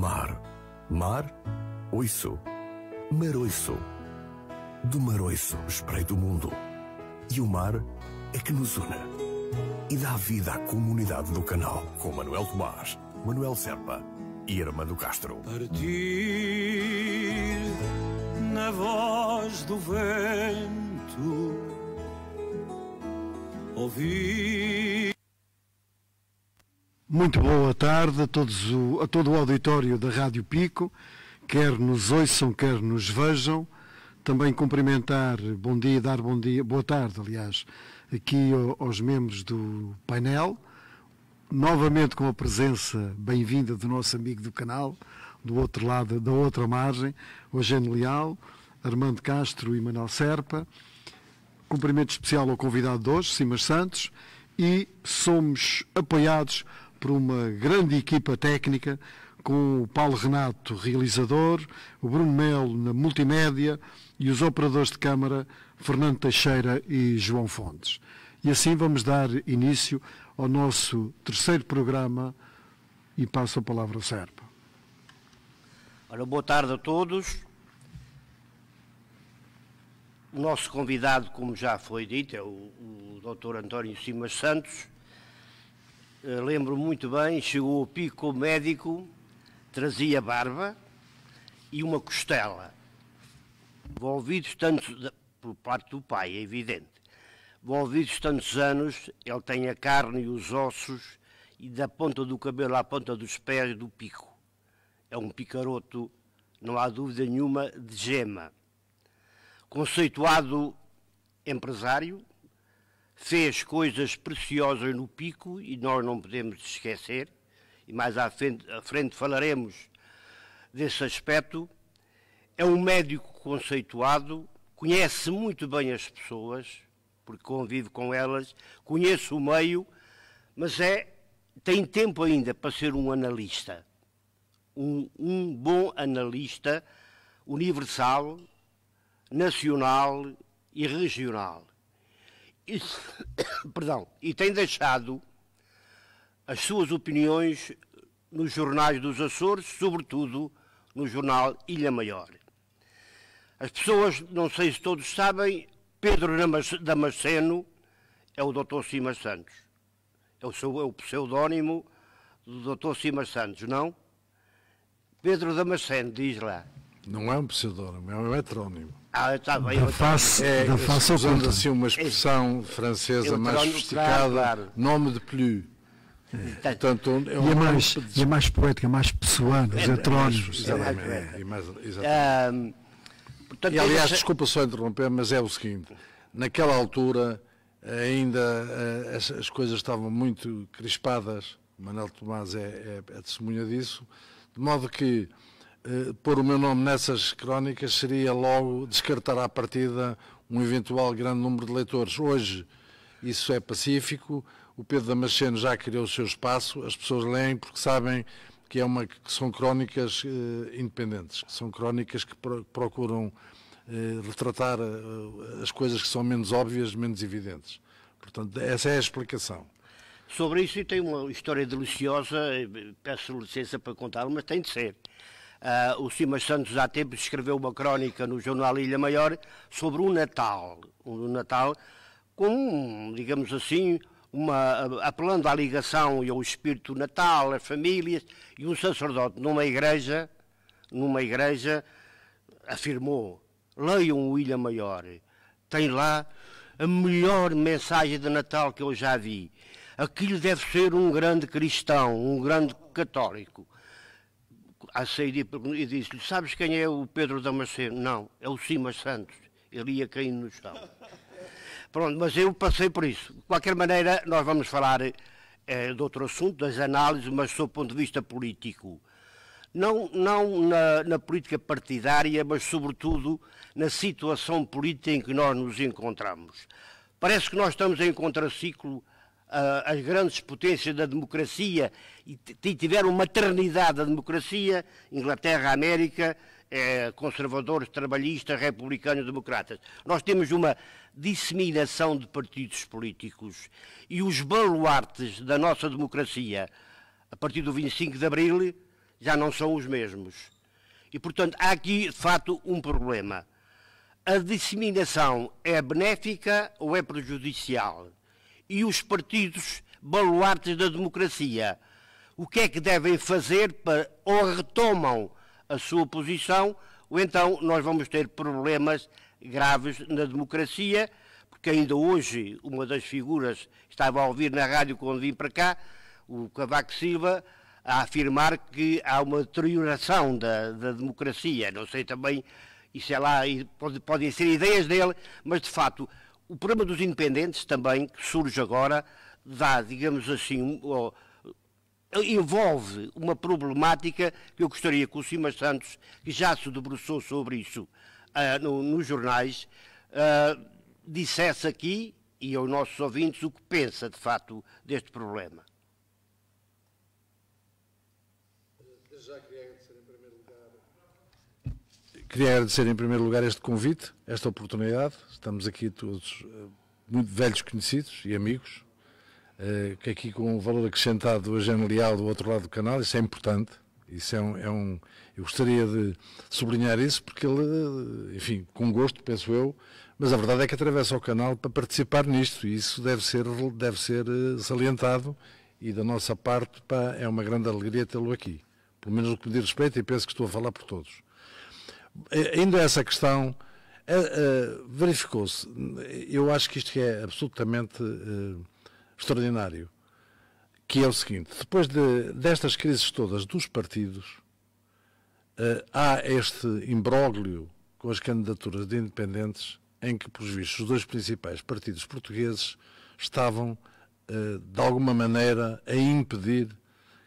Mar. Mar? Oiço. Maroiço. Do maroiço espreito o mundo. E o mar é que nos une. E dá vida à comunidade do canal com Manuel Tomás, Manuel Serpa e Armando Castro. Partir na voz do vento. Ouvir muito boa tarde a, todos o, a todo o auditório da Rádio Pico, quer nos ouçam, quer nos vejam. Também cumprimentar, bom dia, dar bom dia, boa tarde, aliás, aqui aos membros do painel. Novamente com a presença bem-vinda do nosso amigo do canal, do outro lado, da outra margem, o Agente Leal, Armando Castro e Manuel Serpa. Cumprimento especial ao convidado de hoje, Simas Santos, e somos apoiados por uma grande equipa técnica, com o Paulo Renato, realizador, o Bruno Melo na multimédia e os operadores de câmara Fernando Teixeira e João Fontes. E assim vamos dar início ao nosso terceiro programa e passo a palavra ao Serpa. Ora, boa tarde a todos. O nosso convidado, como já foi dito, é o, o Dr. António Simas Santos, eh, lembro muito bem, chegou o pico o médico, trazia barba e uma costela. Volvidos tantos por parte do pai, é evidente. volvidos tantos anos, ele tem a carne e os ossos e da ponta do cabelo à ponta dos pés do pico. É um picaroto, não há dúvida nenhuma, de gema. Conceituado empresário, fez coisas preciosas no pico e nós não podemos esquecer, e mais à frente, à frente falaremos desse aspecto. É um médico conceituado, conhece muito bem as pessoas, porque convive com elas, conhece o meio, mas é, tem tempo ainda para ser um analista. Um, um bom analista universal, nacional e regional e, perdão, e tem deixado as suas opiniões nos jornais dos Açores, sobretudo no jornal Ilha Maior. As pessoas, não sei se todos sabem, Pedro Damasceno é o Dr. Simas Santos. É o, seu, é o pseudónimo do Dr. Simas Santos, não? Pedro Damasceno, diz lá. Não é um pseudónimo, é um heterónimo. Ah, da face, é, usando assim uma é expressão francesa mais sofisticada, nome de plus. É. Portanto, é um e, é mais, de... e é mais poética, é mais pessoal, os é, heterónimos. Exatamente. portanto, e, aliás, desculpa só interromper, mas é o seguinte: naquela altura ainda eh, as, as coisas estavam muito crispadas, Manuel Tomás é, é, é testemunha disso, de modo que eh, pôr o meu nome nessas crónicas seria logo descartar à partida um eventual grande número de leitores. Hoje isso é pacífico, o Pedro Damasceno já criou o seu espaço, as pessoas leem porque sabem que, é uma, que são crónicas eh, independentes, são crónicas que procuram eh, retratar eh, as coisas que são menos óbvias, menos evidentes. Portanto, essa é a explicação. Sobre isso, tem uma história deliciosa, eh, peço licença para contá-la, mas tem de ser. Uh, o Simas Santos há tempo escreveu uma crónica no jornal Ilha Maior sobre o Natal, um Natal com, digamos assim, uma, ah, apelando à ligação e ao espírito do natal, às famílias, e um sacerdote numa igreja, numa igreja, afirmou, leiam o Ilha Maior, tem lá a melhor mensagem de Natal que eu já vi. Aquilo deve ser um grande cristão, um grande católico à saída e disse-lhe: Sabes quem é o Pedro Damasceno? Não, é o Simas Santos. Ele ia caindo no chão. Pronto, mas eu passei por isso. De qualquer maneira, nós vamos falar é, de outro assunto, das análises, mas sob o ponto de vista político. Não, não na, na política partidária, mas sobretudo na situação política em que nós nos encontramos. Parece que nós estamos em contraciclo as grandes potências da democracia e tiveram maternidade da democracia, Inglaterra, América, eh, conservadores, trabalhistas, republicanos, democratas. Nós temos uma disseminação de partidos políticos e os baluartes da nossa democracia, a partir do 25 de Abril, já não são os mesmos. E, portanto, há aqui, de facto, um problema. A disseminação é benéfica ou é prejudicial? e os partidos baluartes da democracia. O que é que devem fazer para ou retomam a sua posição ou então nós vamos ter problemas graves na democracia, porque ainda hoje uma das figuras estava a ouvir na rádio quando vim para cá, o Cavaco Silva, a afirmar que há uma deterioração da, da democracia. Não sei também, isso é lá, pode, podem ser ideias dele, mas de facto o problema dos independentes também, que surge agora, dá, digamos assim, envolve uma problemática que eu gostaria que o Simas Santos, que já se debruçou sobre isso uh, no, nos jornais, uh, dissesse aqui e aos nossos ouvintes o que pensa de facto deste problema. Queria agradecer em primeiro lugar este convite, esta oportunidade. Estamos aqui todos eh, muito velhos conhecidos e amigos, eh, que aqui com o valor acrescentado a Leal do outro lado do canal, isso é importante. Isso é um, é um, eu gostaria de sublinhar isso porque ele, eh, enfim, com gosto, penso eu, mas a verdade é que atravessa o canal para participar nisto e isso deve ser, deve ser salientado e da nossa parte pá, é uma grande alegria tê-lo aqui. Pelo menos o que me diz respeito e penso que estou a falar por todos. Ainda essa questão, uh, uh, verificou-se, eu acho que isto é absolutamente uh, extraordinário, que é o seguinte, depois de, destas crises todas dos partidos, há este imbróglio com as candidaturas de independentes em que, por vistos, os dois principais partidos portugueses estavam, de alguma maneira, a impedir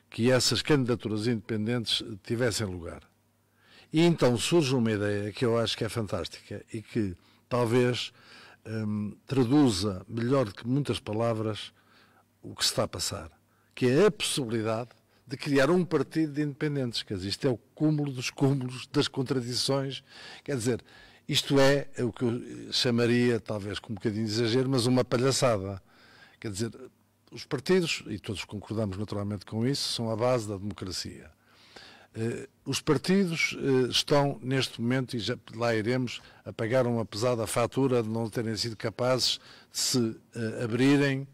que essas candidaturas independentes tivessem lugar. E então surge uma ideia que eu acho que é fantástica e que talvez hum, traduza melhor do que muitas palavras o que se está a passar, que é a possibilidade de criar um partido de independentes. Quer dizer, isto é o cúmulo dos cúmulos, das contradições. Quer dizer, isto é o que eu chamaria, talvez com um bocadinho de exagero, mas uma palhaçada. Quer dizer, os partidos, e todos concordamos naturalmente com isso, são a base da democracia. Eh, os partidos eh, estão neste momento, e já, lá iremos, a pagar uma pesada fatura de não terem sido capazes de se eh, abrirem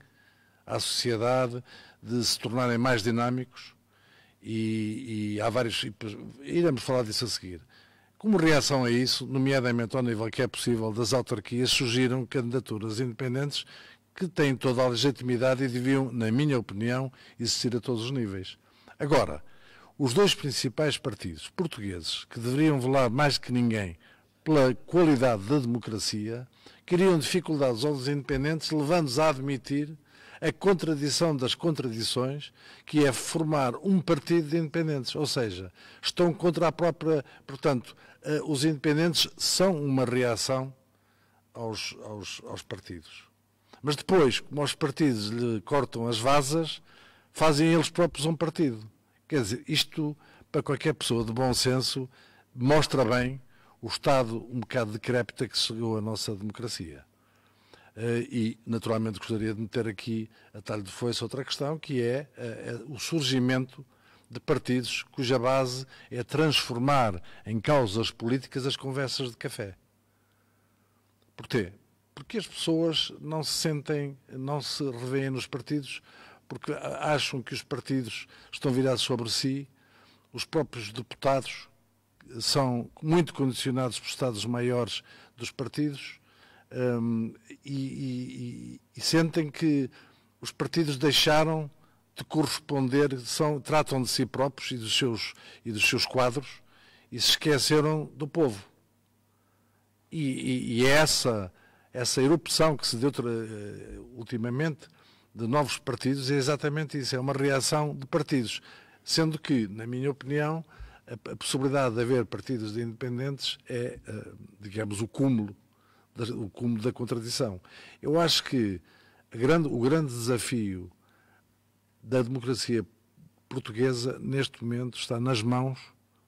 à sociedade, de se tornarem mais dinâmicos e, e há vários. E, iremos falar disso a seguir. Como reação a isso, nomeadamente ao nível que é possível das autarquias, surgiram candidaturas independentes que têm toda a legitimidade e deviam, na minha opinião, existir a todos os níveis. Agora, os dois principais partidos portugueses, que deveriam velar mais que ninguém pela qualidade da democracia, criam dificuldades aos independentes, levando-os a admitir a contradição das contradições, que é formar um partido de independentes, ou seja, estão contra a própria. Portanto, eh, os independentes são uma reação aos, aos, aos partidos. Mas depois, como os partidos lhe cortam as vasas, fazem eles próprios um partido. Quer dizer, isto, para qualquer pessoa de bom senso, mostra bem o estado um bocado decrépita que chegou a nossa democracia. Uh, e, naturalmente, gostaria de meter aqui, a talho de foice, outra questão, que é, uh, é o surgimento de partidos cuja base é transformar em causas políticas as conversas de café. Porquê? Porque as pessoas não se sentem, não se revêem nos partidos porque acham que os partidos estão virados sobre si, os próprios deputados são muito condicionados por estados maiores dos partidos um, e, e, e, sentem que os partidos deixaram de corresponder, são, tratam de si próprios e dos seus, e dos seus quadros e se esqueceram do povo. E, e é essa, essa erupção que se deu eh, ultimamente de novos partidos é exatamente isso, é uma reação de partidos. Sendo que, na minha opinião, a, a possibilidade de haver partidos de independentes é, uh, digamos, o cúmulo, o cúmulo da contradição. Eu acho que grande, o grande desafio da democracia portuguesa, neste momento, está nas mãos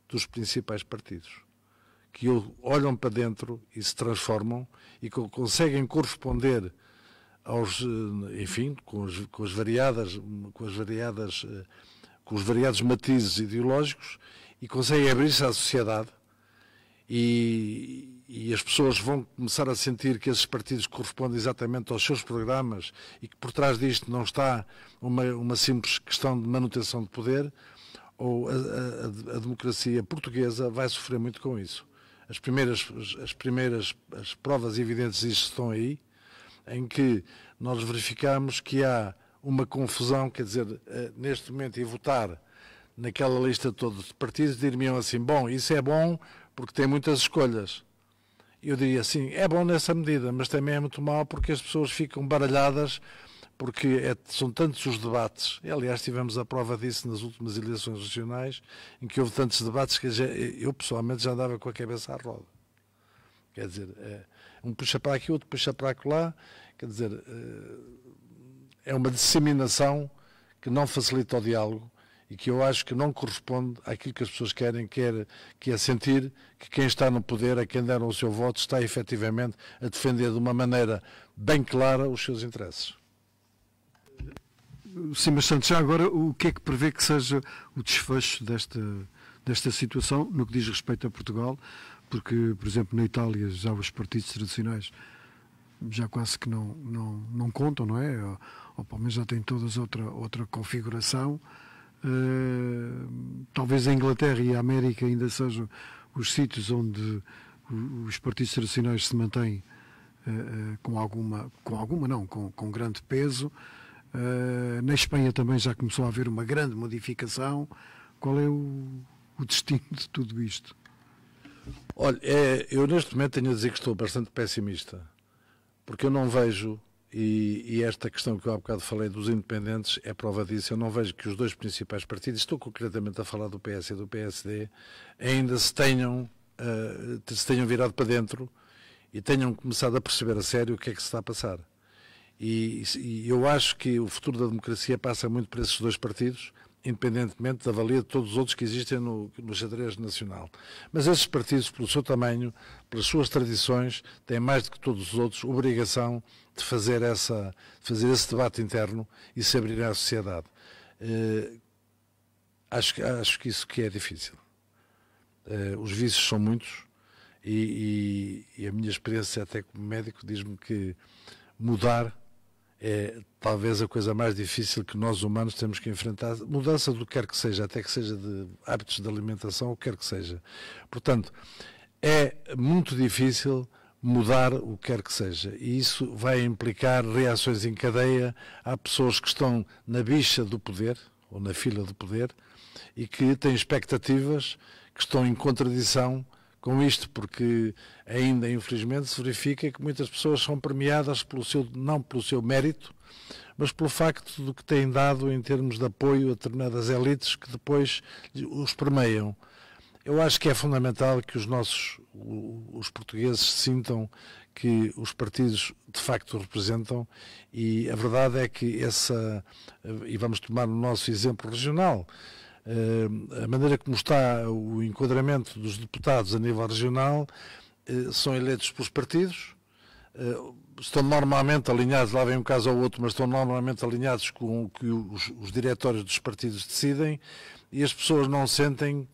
dos principais partidos que olham para dentro e se transformam e conseguem corresponder aos, eh, enfim, com as, com as variadas, com as variadas, eh, com os variados matizes ideológicos e conseguem abrir-se à sociedade e, e as pessoas vão começar a sentir que esses partidos correspondem exatamente aos seus programas e que por trás disto não está uma, uma simples questão de manutenção de poder, ou a, a, a democracia portuguesa vai sofrer muito com isso. As primeiras, as primeiras as provas evidentes disso estão aí, em que nós verificamos que há uma confusão, quer dizer, eh, neste momento e votar naquela lista toda de partidos, diriam assim, bom, isso é bom porque tem muitas escolhas. Eu diria assim, é bom nessa medida, mas também é muito mau porque as pessoas ficam baralhadas porque é, são tantos os debates. Aliás, tivemos a prova disso nas últimas eleições regionais, em que houve tantos debates que já, eu pessoalmente já andava com a cabeça à roda. Quer dizer, é, um puxa para aqui, outro puxa para lá, quer dizer, eh, é uma disseminação que não facilita o diálogo e que eu acho que não corresponde àquilo que as pessoas querem, que, é, que é sentir que quem está no poder, a quem deram o seu voto, está efetivamente a defender de uma maneira bem clara os seus interesses. Sim, mas Santos, já agora o que é que prevê que seja o desfecho desta, desta situação no que diz respeito a Portugal? porque, por exemplo, na Itália já os partidos tradicionais já quase que não, não, não contam, não é? Ou, ou pelo menos já têm todas outra, outra configuração. Uh, talvez a Inglaterra e a América ainda sejam os sítios onde os partidos tradicionais se mantêm uh, uh, com alguma, com alguma não, com, com grande peso. na Espanha também já começou a haver uma grande modificação. Qual é o, o destino de tudo isto? Olha, é, eu neste momento tenho a dizer que estou bastante pessimista, porque eu não vejo, e, e, esta questão que eu há bocado falei dos independentes é prova disso, eu não vejo que os dois principais partidos, estou concretamente a falar do PS e do PSD, ainda se tenham, uh, se tenham virado para dentro e tenham começado a perceber a sério o que é que se está a passar. E, e eu acho que o futuro da democracia passa muito por esses dois partidos independentemente da valia de todos os outros que existem no, no xadrez nacional. Mas esses partidos, pelo seu tamanho, pelas suas tradições, têm mais do que todos os outros obrigação de fazer, essa, fazer esse debate interno e se abrir à sociedade. Uh, acho, acho que isso que é difícil. Uh, os vícios são muitos e, e, e a minha experiência até como médico diz-me que mudar é talvez a coisa mais difícil que nós humanos temos que enfrentar, mudança do que quer que seja, até que seja de hábitos de alimentação, o que quer que seja. Portanto, é muito difícil mudar o que quer que seja. E isso vai implicar reações em cadeia. Há pessoas que estão na bicha do poder, ou na fila do poder, e que têm expectativas que estão em contradição com isto, porque ainda, infelizmente, se verifica que muitas pessoas são premiadas pelo seu, não pelo seu mérito, mas pelo facto do que têm dado em termos de apoio a determinadas elites que depois os permeiam. Eu acho que é fundamental que os nossos, os portugueses sintam que os partidos de facto representam e a verdade é que essa, e vamos tomar o nosso exemplo regional, eh, a maneira como está o enquadramento dos deputados a nível regional, eh, são eleitos pelos partidos, eh, estão normalmente alinhados, lá vem um caso ao outro, mas estão normalmente alinhados com o que os, os diretórios dos partidos decidem e as pessoas não sentem,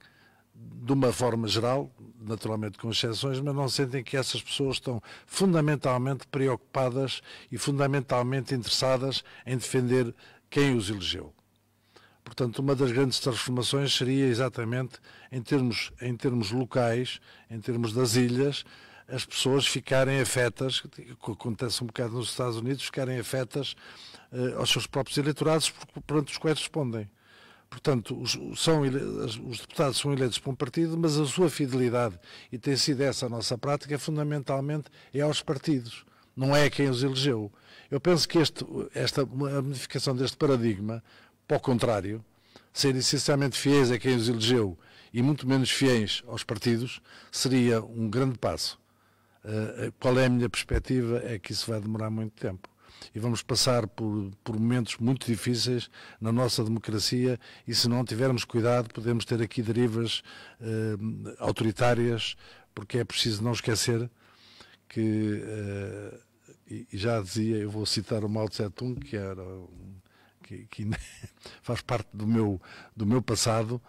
de uma forma geral, naturalmente com exceções, mas não sentem que essas pessoas estão fundamentalmente preocupadas e fundamentalmente interessadas em defender quem os elegeu. Portanto, uma das grandes transformações seria exatamente em termos, em termos locais, em termos das ilhas, as pessoas ficarem afetas, que acontece um bocado nos Estados Unidos, ficarem afetas eh, aos seus próprios eleitorados perante os quais respondem. Portanto, os, são, os deputados são eleitos por um partido, mas a sua fidelidade, e tem sido essa a nossa prática, é fundamentalmente é aos partidos, não é a quem os elegeu. Eu penso que este, esta, a modificação deste paradigma pelo contrário, serem essencialmente fiéis a quem os elegeu e muito menos fiéis aos partidos, seria um grande passo. Uh, qual é a minha perspectiva? É que isso vai demorar muito tempo. E vamos passar por, por momentos muito difíceis na nossa democracia, e se não tivermos cuidado, podemos ter aqui derivas uh, autoritárias, porque é preciso não esquecer que, uh, e, e já dizia, eu vou citar o Mao Tse-tung, que era um que, que faz parte do meu, do meu passado,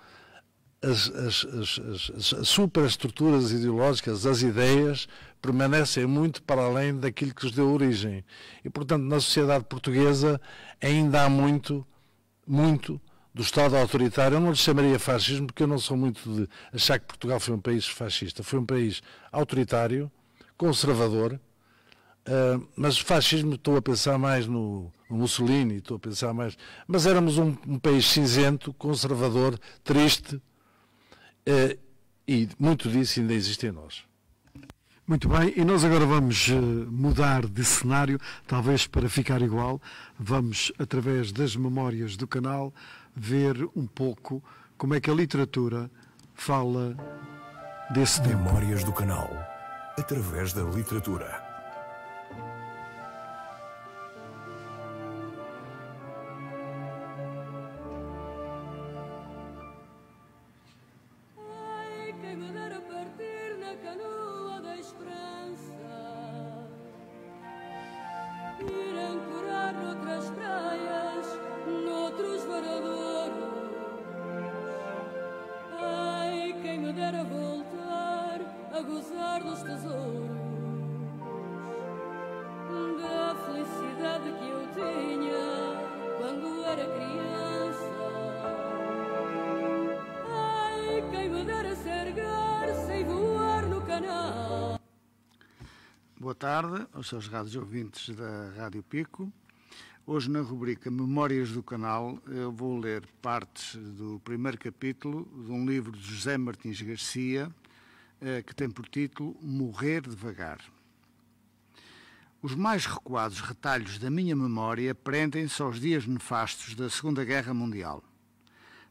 as, as, as, as superestruturas ideológicas, as ideias, permanecem muito para além daquilo que os deu origem. E, portanto, na sociedade portuguesa ainda há muito, muito do Estado autoritário. Eu não lhe chamaria fascismo porque eu não sou muito de achar que Portugal foi um país fascista. Foi um país autoritário, conservador, ah, mas fascismo, estou a pensar mais no, no, Mussolini, estou a pensar mais. Mas éramos um, um país cinzento, conservador, triste, uh, e muito disso ainda existe em nós. Muito bem, e nós agora vamos ah, mudar de cenário, talvez para ficar igual. Vamos, através das memórias do canal, ver um pouco como é que a literatura fala desse tempo. Memórias do canal, através da literatura. dera criança. Ai, quem me dera ser garça e voar no canal. Boa tarde aos seus rádios ouvintes da Rádio Pico. Hoje, na rubrica Memórias do Canal, eu vou ler partes do primeiro capítulo de um livro de José Martins Garcia, eh, que tem por título Morrer Devagar. Os mais recuados retalhos da minha memória prendem-se aos dias nefastos da Segunda Guerra Mundial.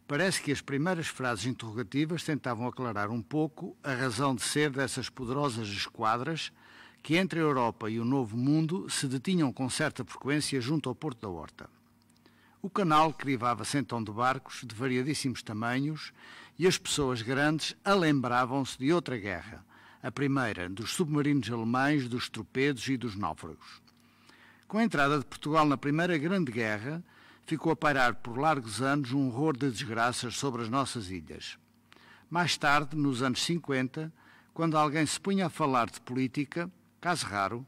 Parece que as primeiras frases interrogativas tentavam aclarar um pouco a razão de ser dessas poderosas esquadras que entre a Europa e o Novo Mundo se detinham com certa frequência junto ao Porto da Horta. O canal crivava-se então de barcos de variadíssimos tamanhos e as pessoas grandes alembravam-se de outra guerra – a primeira dos submarinos alemães, dos torpedos e dos náufragos. Com a entrada de Portugal na Primeira Grande Guerra, ficou a pairar por largos anos um horror de desgraças sobre as nossas ilhas. Mais tarde, nos anos 50, quando alguém se punha a falar de política, caso raro,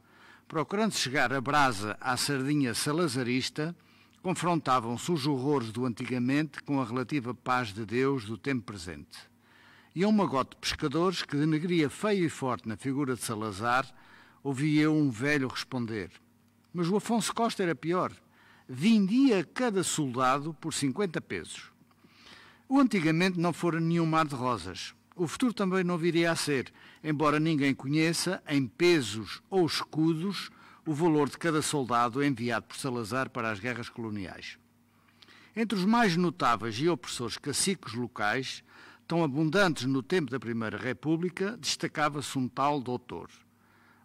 procurando chegar a brasa à sardinha salazarista, confrontavam-se os horrores do antigamente com a relativa paz de Deus do tempo presente e a um magote de pescadores que denegria feio e forte na figura de Salazar, ouvi eu um velho responder. Mas o Afonso Costa era pior. Vindia cada soldado por 50 pesos. O antigamente não fora nenhum mar de rosas. O futuro também não viria a ser, embora ninguém conheça, em pesos ou escudos, o valor de cada soldado enviado por Salazar para as guerras coloniais. Entre os mais notáveis e opressores caciques locais tão abundantes no tempo da Primeira República, destacava-se um tal doutor.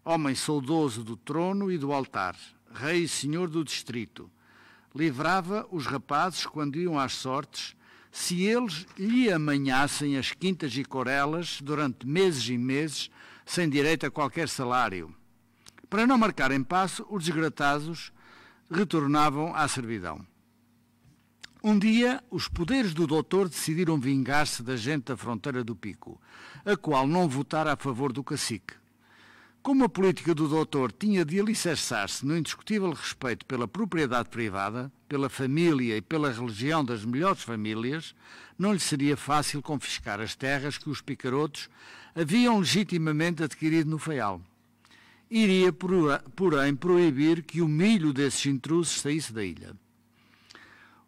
Homem saudoso do trono e do altar, rei e senhor do distrito. Livrava os rapazes quando iam às sortes, se eles lhe amanhassem as quintas e corelas durante meses e meses, sem direito a qualquer salário. Para não marcarem passo, os desgratados retornavam à servidão. Um dia, os poderes do doutor decidiram vingar-se da gente da fronteira do Pico, a qual não votara a favor do cacique. Como a política do doutor tinha de alicerçar-se no indiscutível respeito pela propriedade privada, pela família e pela religião das melhores famílias, não lhe seria fácil confiscar as terras que os picarotos haviam legitimamente adquirido no feial. Iria, porém, proibir que o milho desses intrusos saísse da ilha.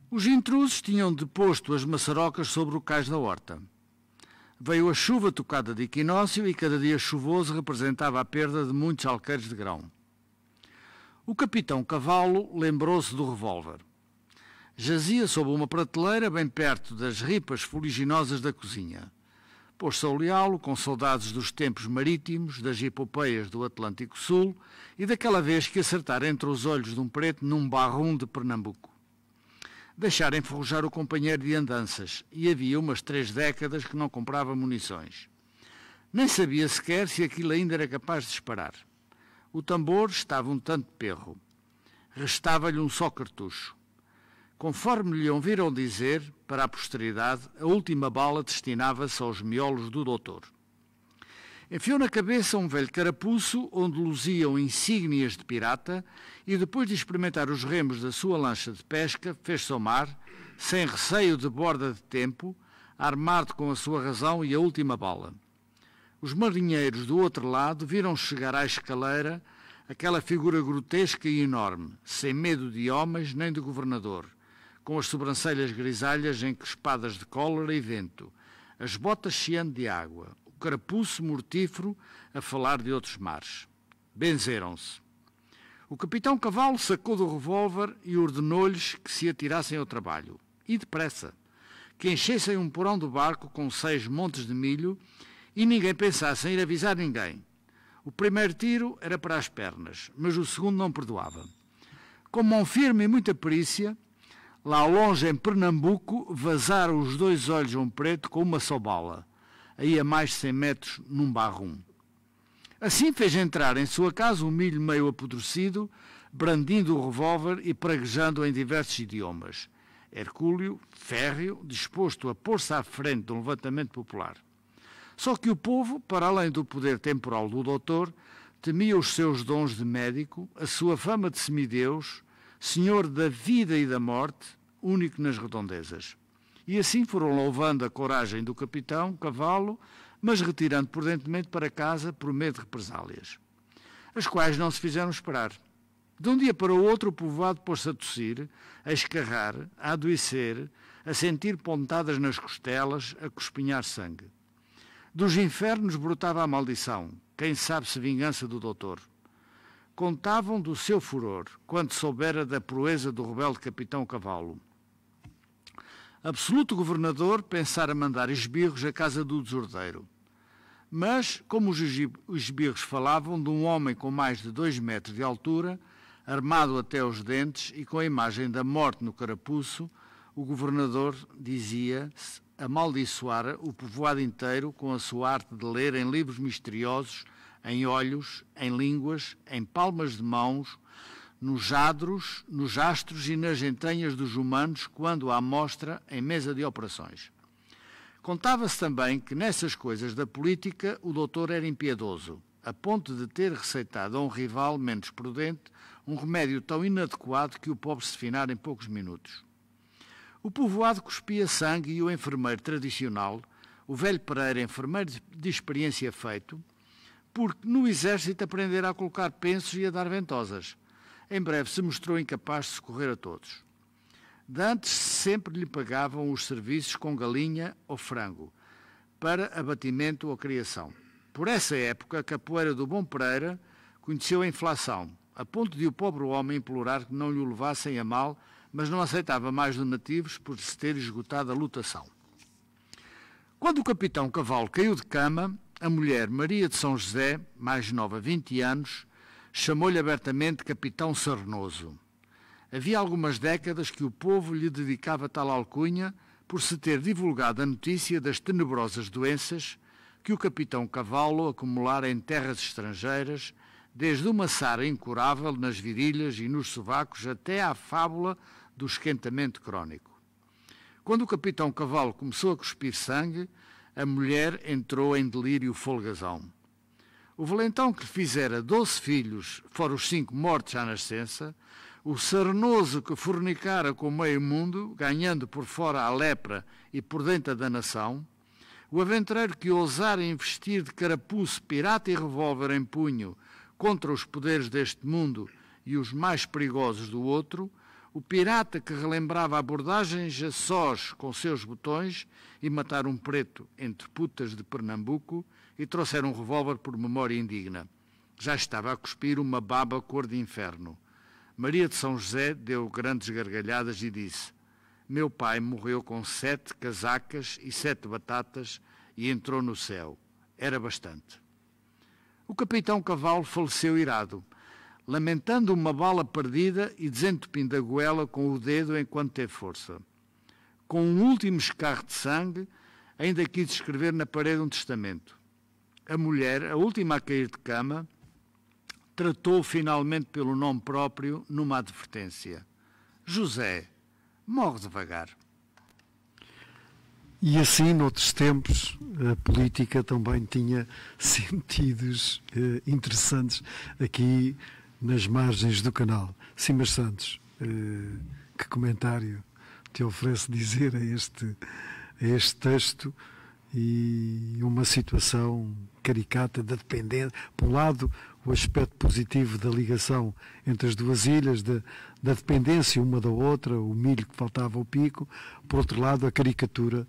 Os intrusos tinham deposto as maçarocas sobre o cais da horta. Veio a chuva tocada de equinócio e cada dia chuvoso representava a perda de muitos alqueires de grão. O capitão Cavalo lembrou-se do revólver. Jazia sob uma prateleira bem perto das ripas fuliginosas da cozinha. Pôs-se a olhá-lo com saudades dos tempos marítimos, das hipopeias do Atlântico Sul e daquela vez que acertara entre os olhos de um preto num barrum de Pernambuco. Deixar enferrujar o companheiro de andanças e havia umas três décadas que não comprava munições. Nem sabia sequer se aquilo ainda era capaz de disparar. O tambor estava um tanto perro. Restava-lhe um só cartucho. Conforme lhe ouviram dizer, para a posteridade, a última bala destinava-se aos miolos do doutor. Enfiou na cabeça um velho carapuço onde luziam insígnias de pirata e, depois de experimentar os remos da sua lancha de pesca, fez-se ao mar, sem receio de borda de tempo, armado com a sua razão e a última bala. Os marinheiros do outro lado viram chegar à escaleira aquela figura grotesca e enorme, sem medo de homens nem de governador, com as sobrancelhas grisalhas encrespadas de cólera e vento, as botas cheando de água, carapuço mortífero a falar de outros mares. Benzeram-se. O capitão Cavalo sacou do revólver e ordenou-lhes que se atirassem ao trabalho, e depressa, que enchessem um porão do barco com seis montes de milho e ninguém pensasse em ir avisar ninguém. O primeiro tiro era para as pernas, mas o segundo não perdoava. Com mão firme e muita perícia, lá longe em Pernambuco, vazaram os dois olhos a um preto com uma só bala aí a mais de 100 metros, num barrum. Assim fez entrar em sua casa um milho meio apodrecido, brandindo o revólver e praguejando em diversos idiomas. Hercúleo, férreo, disposto a pôr-se à frente de um levantamento popular. Só que o povo, para além do poder temporal do doutor, temia os seus dons de médico, a sua fama de semideus, senhor da vida e da morte, único nas redondezas. E assim foram louvando a coragem do capitão, cavalo, mas retirando prudentemente para casa por medo de represálias, as quais não se fizeram esperar. De um dia para o outro, o povoado pôs-se a tossir, a escarrar, a adoecer, a sentir pontadas nas costelas, a cuspinhar sangue. Dos infernos brotava a maldição, quem sabe se vingança do doutor. Contavam do seu furor, quando soubera da proeza do rebelde capitão Cavalo absoluto governador pensara mandar esbirros à casa do desordeiro. Mas, como os esbirros falavam de um homem com mais de dois metros de altura, armado até os dentes e com a imagem da morte no carapuço, o governador dizia amaldiçoara o povoado inteiro com a sua arte de ler em livros misteriosos, em olhos, em línguas, em palmas de mãos, nos jadros, nos astros e nas entranhas dos humanos quando a amostra em mesa de operações. Contava-se também que nessas coisas da política o doutor era impiedoso, a ponto de ter receitado a um rival menos prudente um remédio tão inadequado que o pobre se finara em poucos minutos. O povoado cuspia sangue e o enfermeiro tradicional, o velho Pereira, enfermeiro de experiência feito, porque no exército aprenderá a colocar pensos e a dar ventosas – em breve se mostrou incapaz de socorrer a todos. Dantes sempre lhe pagavam os serviços com galinha ou frango, para abatimento ou criação. Por essa época, a capoeira do Bom Pereira conheceu a inflação, a ponto de o pobre homem implorar que não lhe o levassem a mal, mas não aceitava mais donativos por se ter esgotado a lutação. Quando o capitão Cavalo caiu de cama, a mulher Maria de São José, mais nova, 20 anos, chamou-lhe abertamente Capitão Sarnoso. Havia algumas décadas que o povo lhe dedicava tal alcunha por se ter divulgado a notícia das tenebrosas doenças que o capitão Cavalo acumulara em terras estrangeiras, desde uma sara incurável nas virilhas e nos sovacos até à fábula do esquentamento crónico. Quando o capitão Cavalo começou a cuspir sangue, a mulher entrou em delírio folgazão. O valentão que lhe fizera doze filhos, fora os cinco mortos à nascença, o sarnoso que fornicara com o meio mundo, ganhando por fora a lepra e por dentro a danação, o aventureiro que ousara investir de carapuço, pirata e revólver em punho contra os poderes deste mundo e os mais perigosos do outro, o pirata que relembrava abordagens a sós com seus botões e matar um preto entre putas de Pernambuco, e trouxeram um revólver por memória indigna. Já estava a cuspir uma baba cor de inferno. Maria de São José deu grandes gargalhadas e disse: Meu pai morreu com sete casacas e sete batatas e entrou no céu. Era bastante. O capitão Cavalo faleceu irado, lamentando uma bala perdida e desentupindo a goela com o dedo enquanto teve força. Com um último escarro de sangue, ainda quis escrever na parede um testamento a mulher, a última a cair de cama, tratou finalmente pelo nome próprio numa advertência: José, morre devagar. E assim, noutros tempos, a política também tinha sentidos eh, interessantes aqui nas margens do canal. Simas Santos, eh, que comentário te oferece dizer a este, a este texto? e uma situação caricata da dependência. Por um lado, o aspecto positivo da ligação entre as duas ilhas, de, da dependência uma da outra, o milho que faltava ao pico. Por outro lado, a caricatura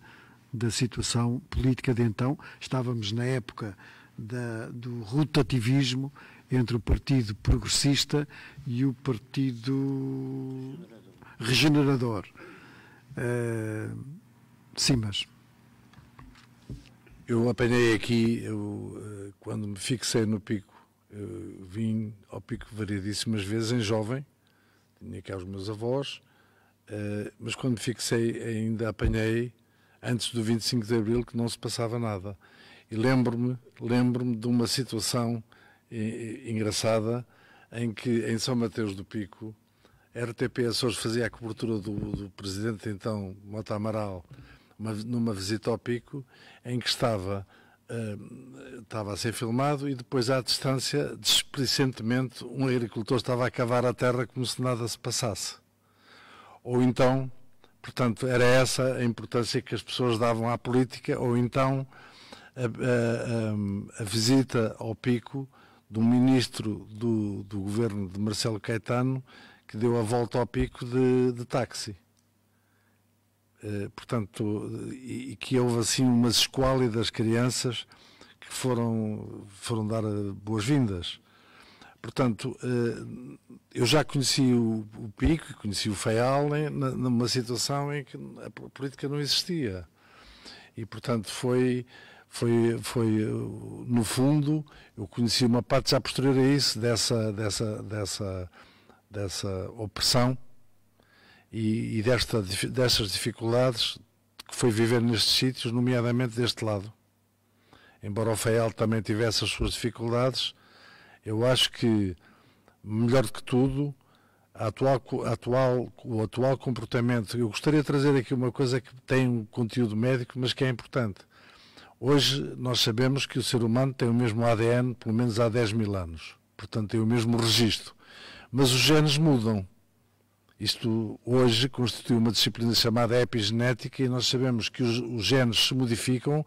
da situação política de então. Estávamos na época da, do rotativismo entre o Partido Progressista e o Partido Regenerador. Regenerador. Uh, sim, mas eu apanhei aqui, eu, eh, quando me fixei no pico, eh, vim ao pico variedíssimas vezes em jovem, tinha cá os meus avós, eh, mas quando me fixei ainda apanhei antes do 25 de Abril que não se passava nada. E lembro-me lembro-me de uma situação engraçada em que em São Mateus do Pico a RTP Açores fazia a cobertura do, do presidente então Mota Amaral uma, numa visita ao Pico, em que estava Uh, estava a ser filmado e depois à distância, displicentemente, um agricultor estava a cavar a terra como se nada se passasse. Ou então, portanto, era essa a importância que as pessoas davam à política, ou então a, a, a, a visita ao pico de um ministro do, do governo de Marcelo Caetano, que deu a volta ao pico de, de táxi. Eh, portanto, e que houve assim umas esquálidas crianças que foram, foram dar eh, boas-vindas. Portanto, eh, eu já conheci o Pico, conheci o Feial numa situação em que a política não existia. E, portanto, foi, foi, foi no fundo, eu conheci uma parte já posterior a isso, dessa, dessa, dessa, dessa opressão e, e desta, destas dificuldades que foi viver nestes sítios, nomeadamente deste lado. Embora o Fael também tivesse as suas dificuldades, eu acho que, melhor do que tudo, a atual, a atual, o atual comportamento. Eu gostaria de trazer aqui uma coisa que tem um conteúdo médico, mas que é importante. Hoje nós sabemos que o ser humano tem o mesmo ADN, pelo menos há 10 mil anos. Portanto, tem o mesmo registro. Mas os genes mudam. Isto hoje constitui uma disciplina chamada epigenética e nós sabemos que os, os genes se modificam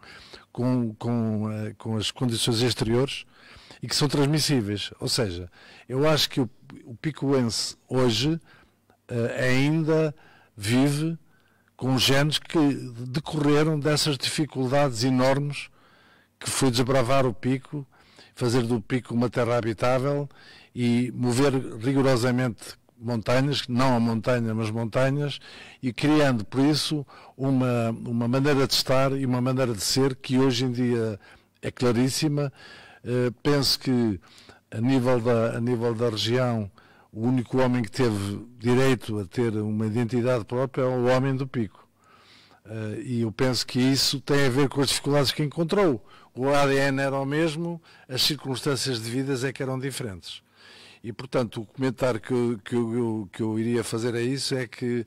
com, com, eh, com, as condições exteriores e que são transmissíveis. Ou seja, eu acho que o, o hoje eh, ainda vive com genes que decorreram dessas dificuldades enormes que foi desbravar o pico, fazer do pico uma terra habitável e mover rigorosamente montanhas, não a montanha, mas montanhas, e criando, por isso, uma, uma maneira de estar e uma maneira de ser que hoje em dia é claríssima. Uh, penso que, a nível da, a nível da região, o único homem que teve direito a ter uma identidade própria é o homem do pico. Uh, e eu penso que isso tem a ver com as dificuldades que encontrou. O ADN era o mesmo, as circunstâncias de vida é que eram diferentes. E, portanto, o comentário que, eu, que, eu, que eu iria fazer a isso é que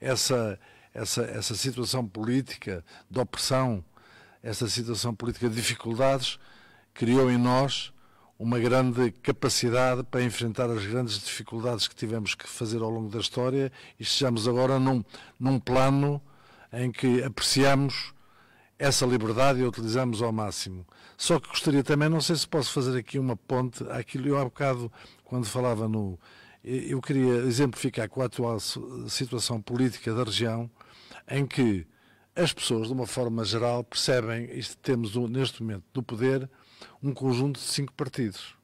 essa, essa, essa situação política de opressão, essa situação política de dificuldades, criou em nós uma grande capacidade para enfrentar as grandes dificuldades que tivemos que fazer ao longo da história e estejamos agora num, num plano em que apreciamos essa liberdade e a utilizamos ao máximo. Só que gostaria também, não sei se posso fazer aqui uma ponte, aquilo eu há bocado quando falava no. Eu queria exemplificar com a atual situação política da região, em que as pessoas, de uma forma geral, percebem, isto, temos neste momento do poder, um conjunto de cinco partidos,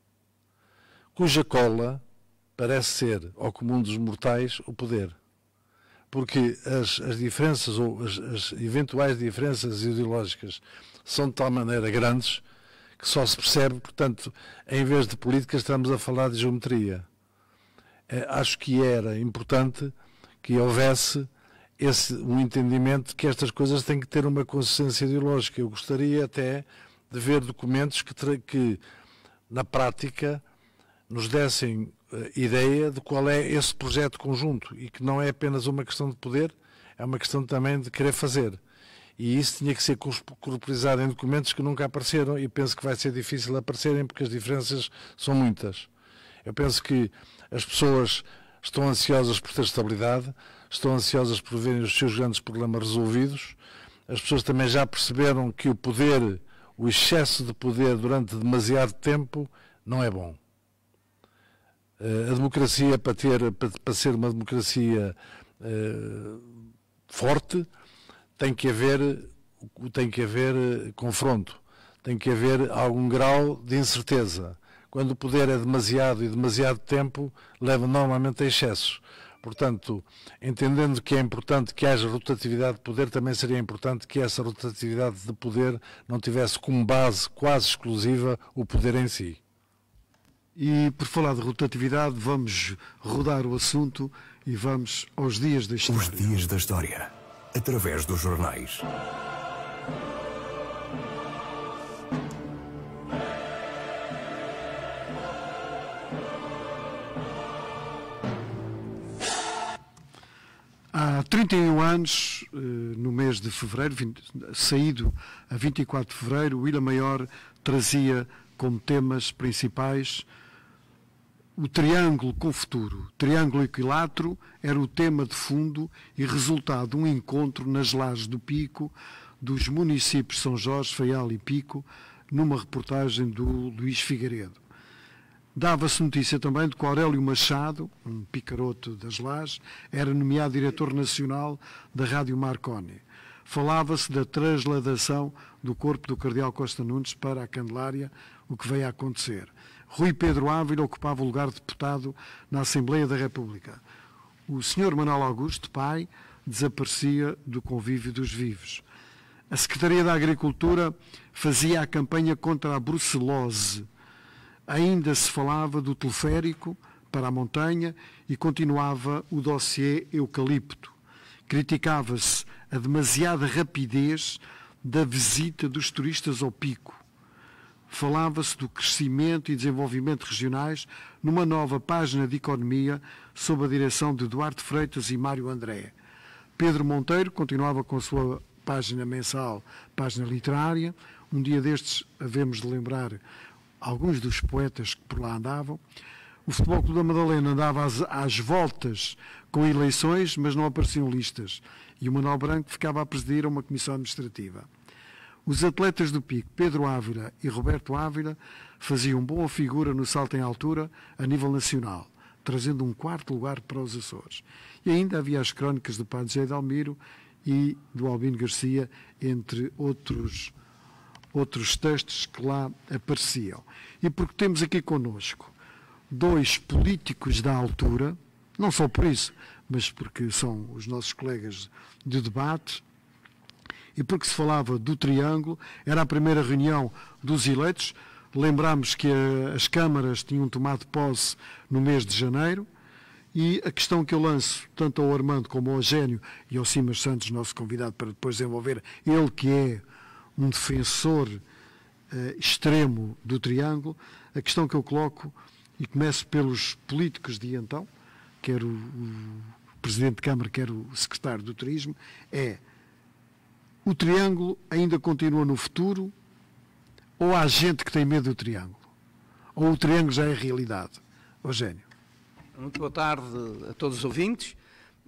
cuja cola parece ser, ao comum dos mortais, o poder. Porque as, as diferenças ou as, as eventuais diferenças ideológicas são de tal maneira grandes que só se percebe, portanto, em vez de política, estamos a falar de geometria. Eh, acho que era importante que houvesse esse, um entendimento de que estas coisas têm que ter uma consistência ideológica. Eu gostaria até de ver documentos que, que na prática, nos dessem eh, ideia de qual é esse projeto conjunto e que não é apenas uma questão de poder, é uma questão também de querer fazer e isso tinha que ser corporizado em documentos que nunca apareceram e penso que vai ser difícil aparecerem porque as diferenças são muitas. Eu penso que as pessoas estão ansiosas por ter estabilidade, estão ansiosas por verem os seus grandes problemas resolvidos. As pessoas também já perceberam que o poder, o excesso de poder durante demasiado tempo, não é bom. Eh, a democracia, para, ter, para ser uma democracia eh, forte, tem que haver, tem que haver confronto, tem que haver algum grau de incerteza. Quando o poder é demasiado e demasiado tempo, leva normalmente a excessos. Portanto, entendendo que é importante que haja rotatividade de poder, também seria importante que essa rotatividade de poder não tivesse como base quase exclusiva o poder em si. E por falar de rotatividade, vamos rodar o assunto e vamos aos dias da história. Os dias da história através dos jornais. Há 31 anos, eh, no mês de fevereiro, saído a 24 de fevereiro, o Ilha Maior trazia como temas principais o triângulo com o futuro, triângulo equilátero, era o tema de fundo e resultado de um encontro nas lajes do Pico, dos municípios São Jorge, Faial e Pico, numa reportagem do Luís Figueiredo. Dava-se notícia também de que Aurélio Machado, um picaroto das lajes, era nomeado diretor nacional da Rádio Marconi. Falava-se da trasladação do corpo do Cardeal Costa Nunes para a Candelária, o que veio a acontecer. Rui Pedro Ávila ocupava o lugar de deputado na Assembleia da República. O Sr. Manuel Augusto, pai, desaparecia do convívio dos vivos. A Secretaria da Agricultura fazia a campanha contra a brucelose. Ainda se falava do teleférico para a montanha e continuava o dossiê eucalipto. Criticava-se a demasiada rapidez da visita dos turistas ao pico falava-se do crescimento e desenvolvimento regionais numa nova página de economia sob a direção de Eduardo Freitas e Mário André. Pedro Monteiro continuava com a sua página mensal, página literária. Um dia destes havemos de lembrar alguns dos poetas que por lá andavam. O Futebol Clube da Madalena andava às, às, voltas com eleições, mas não apareciam listas. E o Manuel Branco ficava a presidir uma comissão administrativa. Os atletas do pico, Pedro Ávila e Roberto Ávila, faziam boa figura no salto em altura a nível nacional, trazendo um quarto lugar para os Açores. E ainda havia as crónicas do Padre José de Almiro e do Albino Garcia, entre outros, outros textos que lá apareciam. E porque temos aqui conosco dois políticos da altura, não só por isso, mas porque são os nossos colegas de debate, e porque se falava do triângulo, era a primeira reunião dos eleitos. Lembramos que as câmaras tinham tomado posse no mês de janeiro e a questão que eu lanço tanto ao Armando como ao Gênio e ao Simas Santos, nosso convidado, para depois desenvolver, ele que é um defensor uh, extremo do triângulo, a questão que eu coloco, e começo pelos políticos de então, quer o, o Presidente de Câmara, quer o Secretário do Turismo, é o triângulo ainda continua no futuro? Ou há gente que tem medo do triângulo? Ou o triângulo já é realidade? Eugênio. Muito boa tarde a todos os ouvintes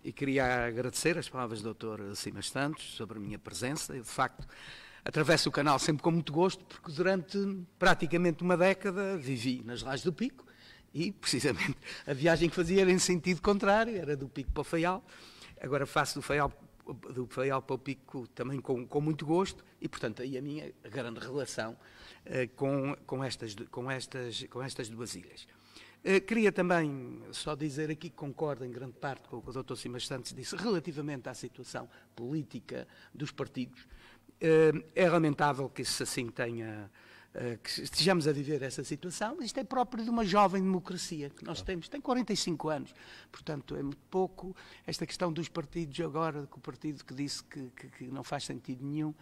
e queria agradecer as palavras do Dr. Simas Santos sobre a minha presença. Eu, de facto, atravesso o canal sempre com muito gosto, porque durante praticamente uma década vivi nas Lajes do Pico e, precisamente, a viagem que fazia era em sentido contrário, era do Pico para o Faial. Agora faço do Faial do Feial para o Pico também com, com muito gosto e, portanto, aí a minha grande relação uh, com, com, estas, com, estas, com estas duas ilhas. Eh, queria também só dizer aqui que concordo em grande parte com o que o Dr. Simas Santos disse relativamente à situação política dos partidos. Eh, é lamentável que isso assim tenha eh, que estejamos a viver essa situação, mas isto é próprio de uma jovem democracia que nós temos, tem 45 anos, portanto é muito pouco. Esta questão dos partidos agora, com o partido que disse que, que, que não faz sentido nenhum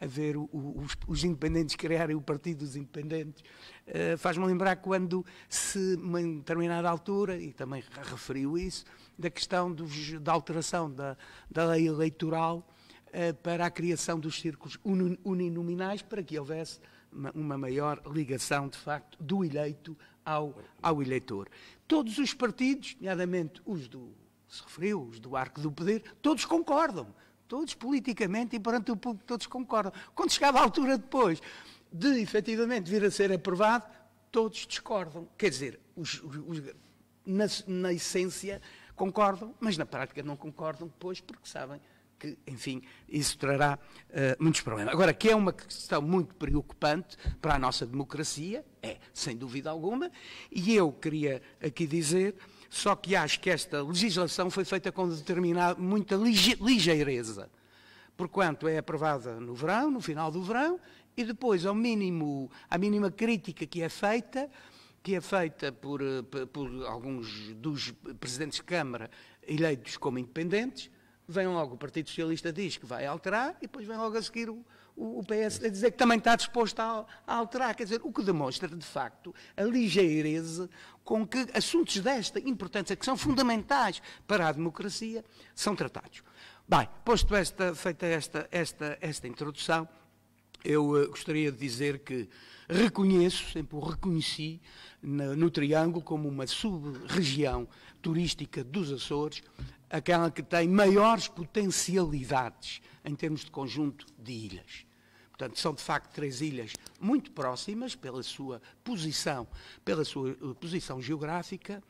haver o, os, os, independentes criarem o partido dos independentes, eh, faz-me lembrar quando se, em determinada altura, e também referiu isso, da questão dos, da alteração da, da lei eleitoral eh, para a criação dos círculos uninominais para que houvesse uma maior ligação, de facto, do eleito ao, ao eleitor. Todos os partidos, nomeadamente os do, se referiu, os do arco do poder, todos concordam. Todos politicamente e perante o público todos concordam. Quando chegava a altura depois de efetivamente vir a ser aprovado, todos discordam. Quer dizer, os, os, na, na essência concordam, mas na prática não concordam depois porque sabem que, enfim, isso trará uh, muitos problemas. Agora, que é uma questão muito preocupante para a nossa democracia, é, sem dúvida alguma, e eu queria aqui dizer só que acho que esta legislação foi feita com determinada muita ligeireza, porquanto é aprovada no verão, no final do verão, e depois ao mínimo, à mínima crítica que é feita, que é feita por, eh, por alguns dos presidentes de Câmara eleitos como independentes, vem logo o Partido Socialista diz que vai alterar e depois vem logo a seguir o, o, o PS a dizer que também está disposto a, a, alterar. Quer dizer, o que demonstra, de facto, a ligeireza com que assuntos desta importância, que são fundamentais para a democracia, são tratados. Bem, posto esta, feita esta, esta, esta introdução, eu eh, gostaria de dizer que reconheço, sempre o reconheci, no Triângulo como uma sub-região turística dos Açores, aquela que tem maiores potencialidades em termos de conjunto de ilhas. Portanto, são de facto três ilhas muito próximas pela sua posição, pela sua eh, posição geográfica,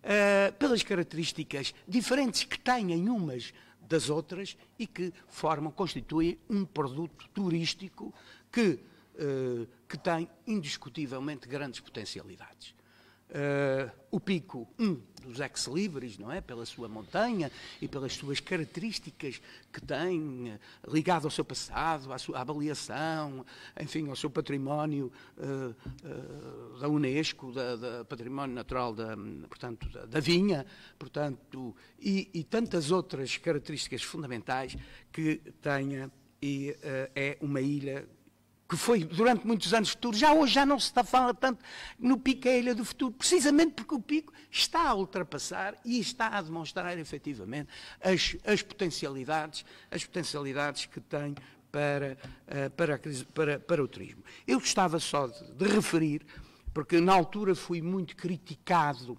uh, pelas características diferentes que têm umas das outras e que formam, constituem um produto turístico que, uh, que tem indiscutivelmente grandes potencialidades. Uh, o pico um, dos ex-libris, não é? Pela sua montanha e pelas suas características que tem, eh, ligado ao seu passado, à sua avaliação, enfim, ao seu património uh, uh, da Unesco, da, da, património natural da, portanto, da, da vinha, portanto, e, e, tantas outras características fundamentais que tenha e é uma ilha que foi durante muitos anos futuro, já hoje já não se fala tanto no pico é a ilha do futuro, precisamente porque o pico está a ultrapassar e está a demonstrar efetivamente as, as potencialidades, as potencialidades que tem para, eh, para, crise, para, para o turismo. Eu gostava só de, de, referir, porque na altura fui muito criticado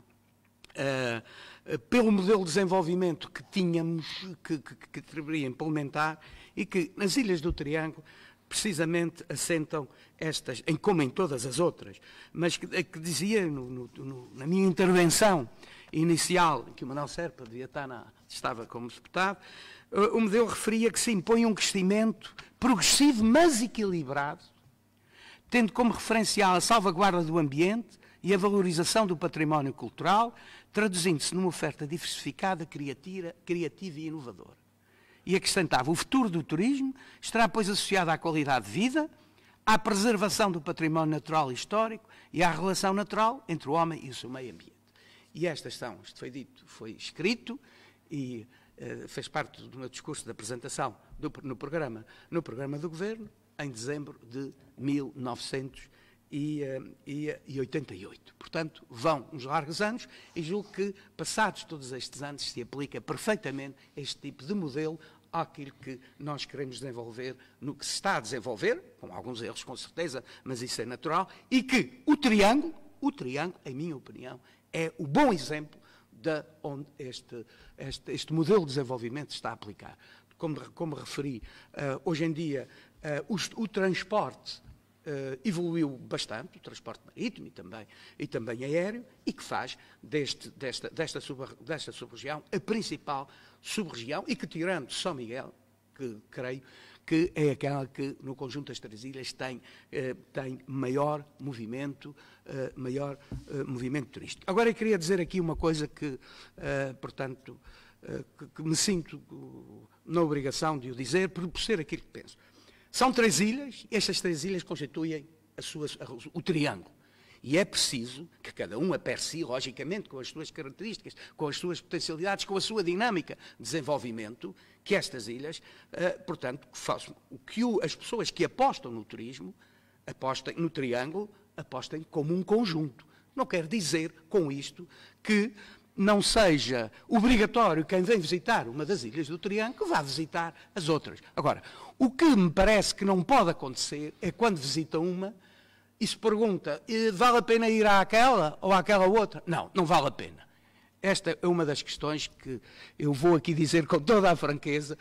uh, pelo modelo de desenvolvimento que tínhamos, que, que, que deveria implementar, e que nas Ilhas do Triângulo precisamente assentam estas, em, como em todas as outras, mas que, eh, que dizia no, no, no, na minha intervenção inicial, que o Manuel Serpa devia estar na, estava como deputado, eh, o Medeu referia que se impõe um crescimento progressivo, mas equilibrado, tendo como referencial a salvaguarda do ambiente e a valorização do património cultural, traduzindo-se numa oferta diversificada, criativa e inovadora e acrescentava: o futuro do turismo estará, pois, associado à qualidade de vida, à preservação do património natural e histórico e à relação natural entre o homem e o seu meio ambiente. E estas são, isto foi dito, foi escrito e eh, fez parte do meu discurso de apresentação do, no, programa, no programa do Governo, em dezembro de 1988. Eh, eh, Portanto, vão uns largos anos e julgo que, passados todos estes anos, se aplica perfeitamente este tipo de modelo àquilo que nós queremos desenvolver, no que se está a desenvolver, com alguns erros com certeza, mas isso é natural, e que o triângulo, o triângulo, em minha opinião, é o bom exemplo de onde este, este, este modelo de desenvolvimento está a aplicar. Como, como referi, uh, hoje em dia uh, eh, o, o transporte uh, evoluiu bastante, o transporte marítimo e também, e também aéreo, e que faz deste, desta, desta, sub, desta sub-região a principal sub-região e que, tirando São Miguel, que creio que é aquela que, no conjunto das três ilhas, tem, eh, tem maior movimento, eh, maior eh, movimento turístico. Agora, eu queria dizer aqui uma coisa que, eh, portanto, eh, que, que, me sinto na obrigação de o dizer, por, por ser aquilo que penso. São três ilhas, estas três ilhas constituem a sua, a, o triângulo. E é preciso que cada um per logicamente, com as suas características, com as suas potencialidades, com a sua dinâmica de desenvolvimento, que estas ilhas, eh, portanto, façam o que o, as pessoas que apostam no turismo, apostem no triângulo, apostem como um conjunto. Não quer dizer com isto que não seja obrigatório quem vem visitar uma das ilhas do Triângulo que vá visitar as outras. Agora, o que me parece que não pode acontecer é quando visita uma e se pergunta vale a pena ir àquela ou àquela outra? Não, não vale a pena. Esta é uma das questões que eu vou aqui dizer com toda a franqueza,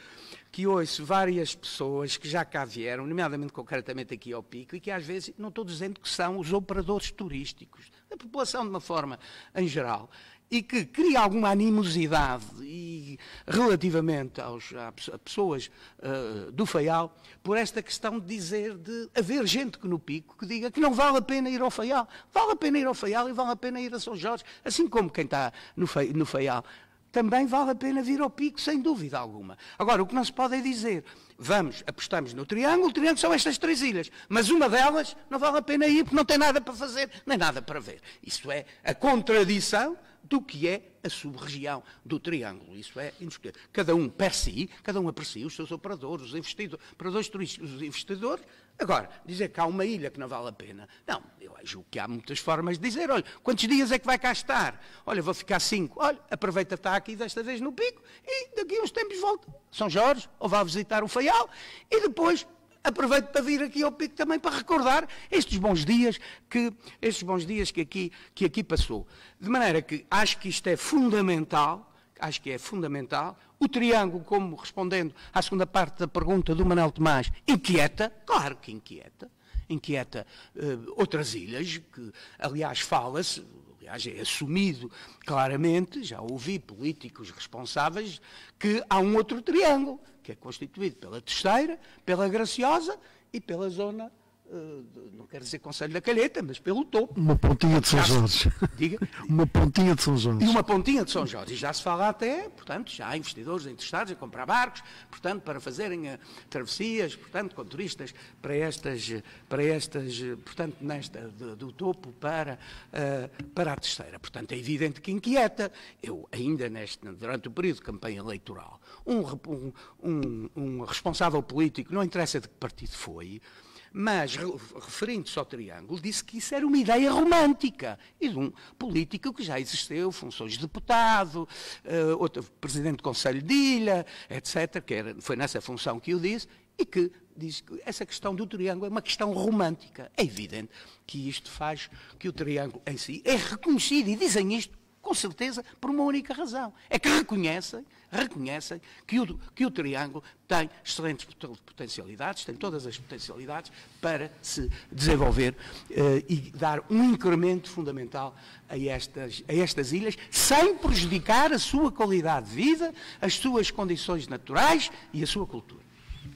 que ouço várias pessoas que já cá vieram, nomeadamente concretamente aqui ao Pico, e que às vezes, não estou dizendo que são os operadores turísticos, a população de uma forma em geral, e que cria alguma animosidade e, relativamente aos, a pessoas uh, do Faial por esta questão de dizer de haver gente que no pico que diga que não vale a pena ir ao Faial. Vale a pena ir ao Faial e vale a pena ir a São Jorge, assim como quem está no, no Faial. Também vale a pena vir ao pico, sem dúvida alguma. Agora, o que não se pode é dizer, vamos, apostamos no Triângulo, o Triângulo são estas três ilhas, mas uma delas não vale a pena ir porque não tem nada para fazer, nem nada para ver. Isso é a contradição do que é a sub-região do Triângulo. Isso é indiscutível. Cada um per si, cada um aprecia os seus operadores, os investidores, operadores turísticos, os investidores. Agora, dizer que há uma ilha que não vale a pena. Não, eu acho que há muitas formas de dizer, olha, quantos dias é que vai cá estar? Olha, vou ficar cinco. Olha, aproveita estar aqui desta vez no pico e daqui uns tempos volta. São Jorge, ou vá visitar o Faial, e depois aproveito para vir aqui ao pico também para recordar estes bons dias que, estes bons dias que, aqui, que aqui passou. De maneira que acho que isto é fundamental, acho que é fundamental. O triângulo, como respondendo à segunda parte da pergunta do Manuel Tomás, inquieta, claro que inquieta, inquieta uh, outras ilhas, que aliás fala-se, aliás é assumido claramente, já ouvi políticos responsáveis, que há um outro triângulo, que é constituído pela Testeira, pela Graciosa e pela zona ah, não quero dizer Conselho da Calheta, mas pelo topo. Uma pontinha de São já Jorge. diga. uma pontinha de São Jorge. E uma pontinha de São Jorge. E já se fala até, portanto, já há investidores interessados em comprar barcos, portanto, para fazerem eh, travessias, portanto, com turistas para estas, para estas eh, portanto, nesta, de, do topo para, uh, para a terceira. Portanto, é evidente que inquieta. Eu, ainda neste, durante o período de campanha eleitoral, um, um, um, um responsável político, não interessa de que partido foi, mas referindo-se ao triângulo, disse que isso era uma ideia romântica e de um político que já existiu, funções de deputado, uh, outro presidente do Conselho de Ilha, etc., que era, foi nessa função que o disse, e que diz que essa questão do triângulo é uma questão romântica. É evidente que isto faz que o triângulo em si é reconhecido, e dizem isto com certeza, por uma única razão. É que reconhecem, reconhecem que o, que o triângulo tem excelentes potencialidades, tem todas as potencialidades para se desenvolver eh, e dar um incremento fundamental a estas, a estas ilhas, sem prejudicar a sua qualidade de vida, as suas condições naturais e a sua cultura.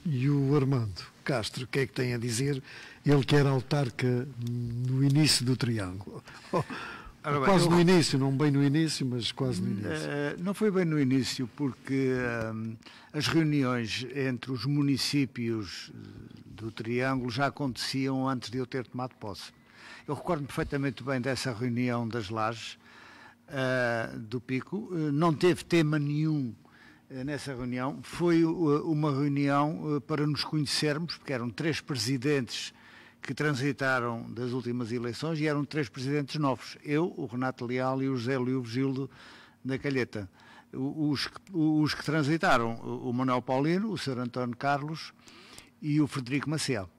E o Armando Castro, o que é que tem a dizer? Ele quer autarca no início do Triângulo. quase no início, não bem no início, mas quase no início. Uh, não foi bem no início, porque eh, as reuniões entre os municípios eh, do Triângulo já aconteciam antes de eu ter tomado posse. Eu recordo perfeitamente bem dessa reunião das lajes uh, do Pico. não teve tema nenhum nessa reunião. Foi uma reunião para nos conhecermos, porque eram três presidentes que transitaram das últimas eleições e eram três presidentes novos. Eu, o Renato Leal e o José Lio Gildo da Calheta. Os, os que transitaram, o Manuel Paulino, o Sr. António Carlos e o Frederico Maciel.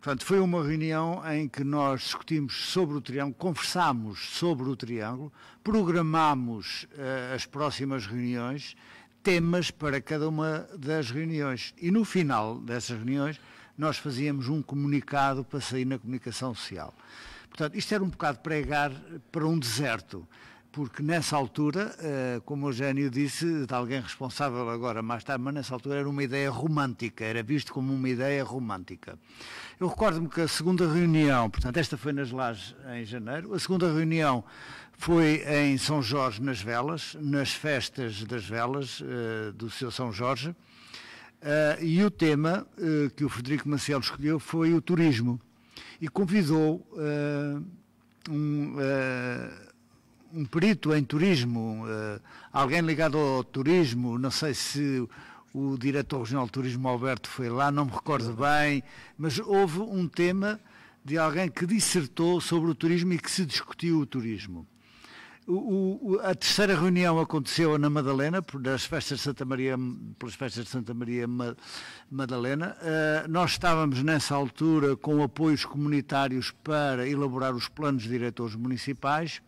Portanto, foi uma reunião em que nós discutimos sobre o triângulo, conversámos sobre o triângulo, programámos uh, as próximas reuniões, temas para cada uma das reuniões. E no final dessas reuniões, nós fazíamos um comunicado para sair na comunicação social. Portanto, isto era um bocado pregar para um deserto porque nessa altura, eh, como o Eugénio disse, de alguém responsável agora mais tarde, mas nessa altura era uma ideia romântica, era visto como uma ideia romântica. Eu recordo-me que a segunda reunião, portanto, esta foi nas Lajes em janeiro, a segunda reunião foi em São Jorge nas Velas, nas festas das Velas eh, do seu São Jorge, Uh, e o tema uh, que o Frederico Marcelo escolheu foi o turismo. E convidou uh, um, um, perito em turismo, alguém ligado ao turismo, não sei se o diretor regional de turismo Alberto foi lá, não me recordo bem, mas houve um tema de alguém que dissertou sobre o turismo e que se discutiu o turismo. O, o, a terceira reunião aconteceu na Madalena, festas de Santa Maria, pelas festas de Santa Maria Madalena. Uh, nós estávamos nessa altura com apoios comunitários para elaborar os planos diretores municipais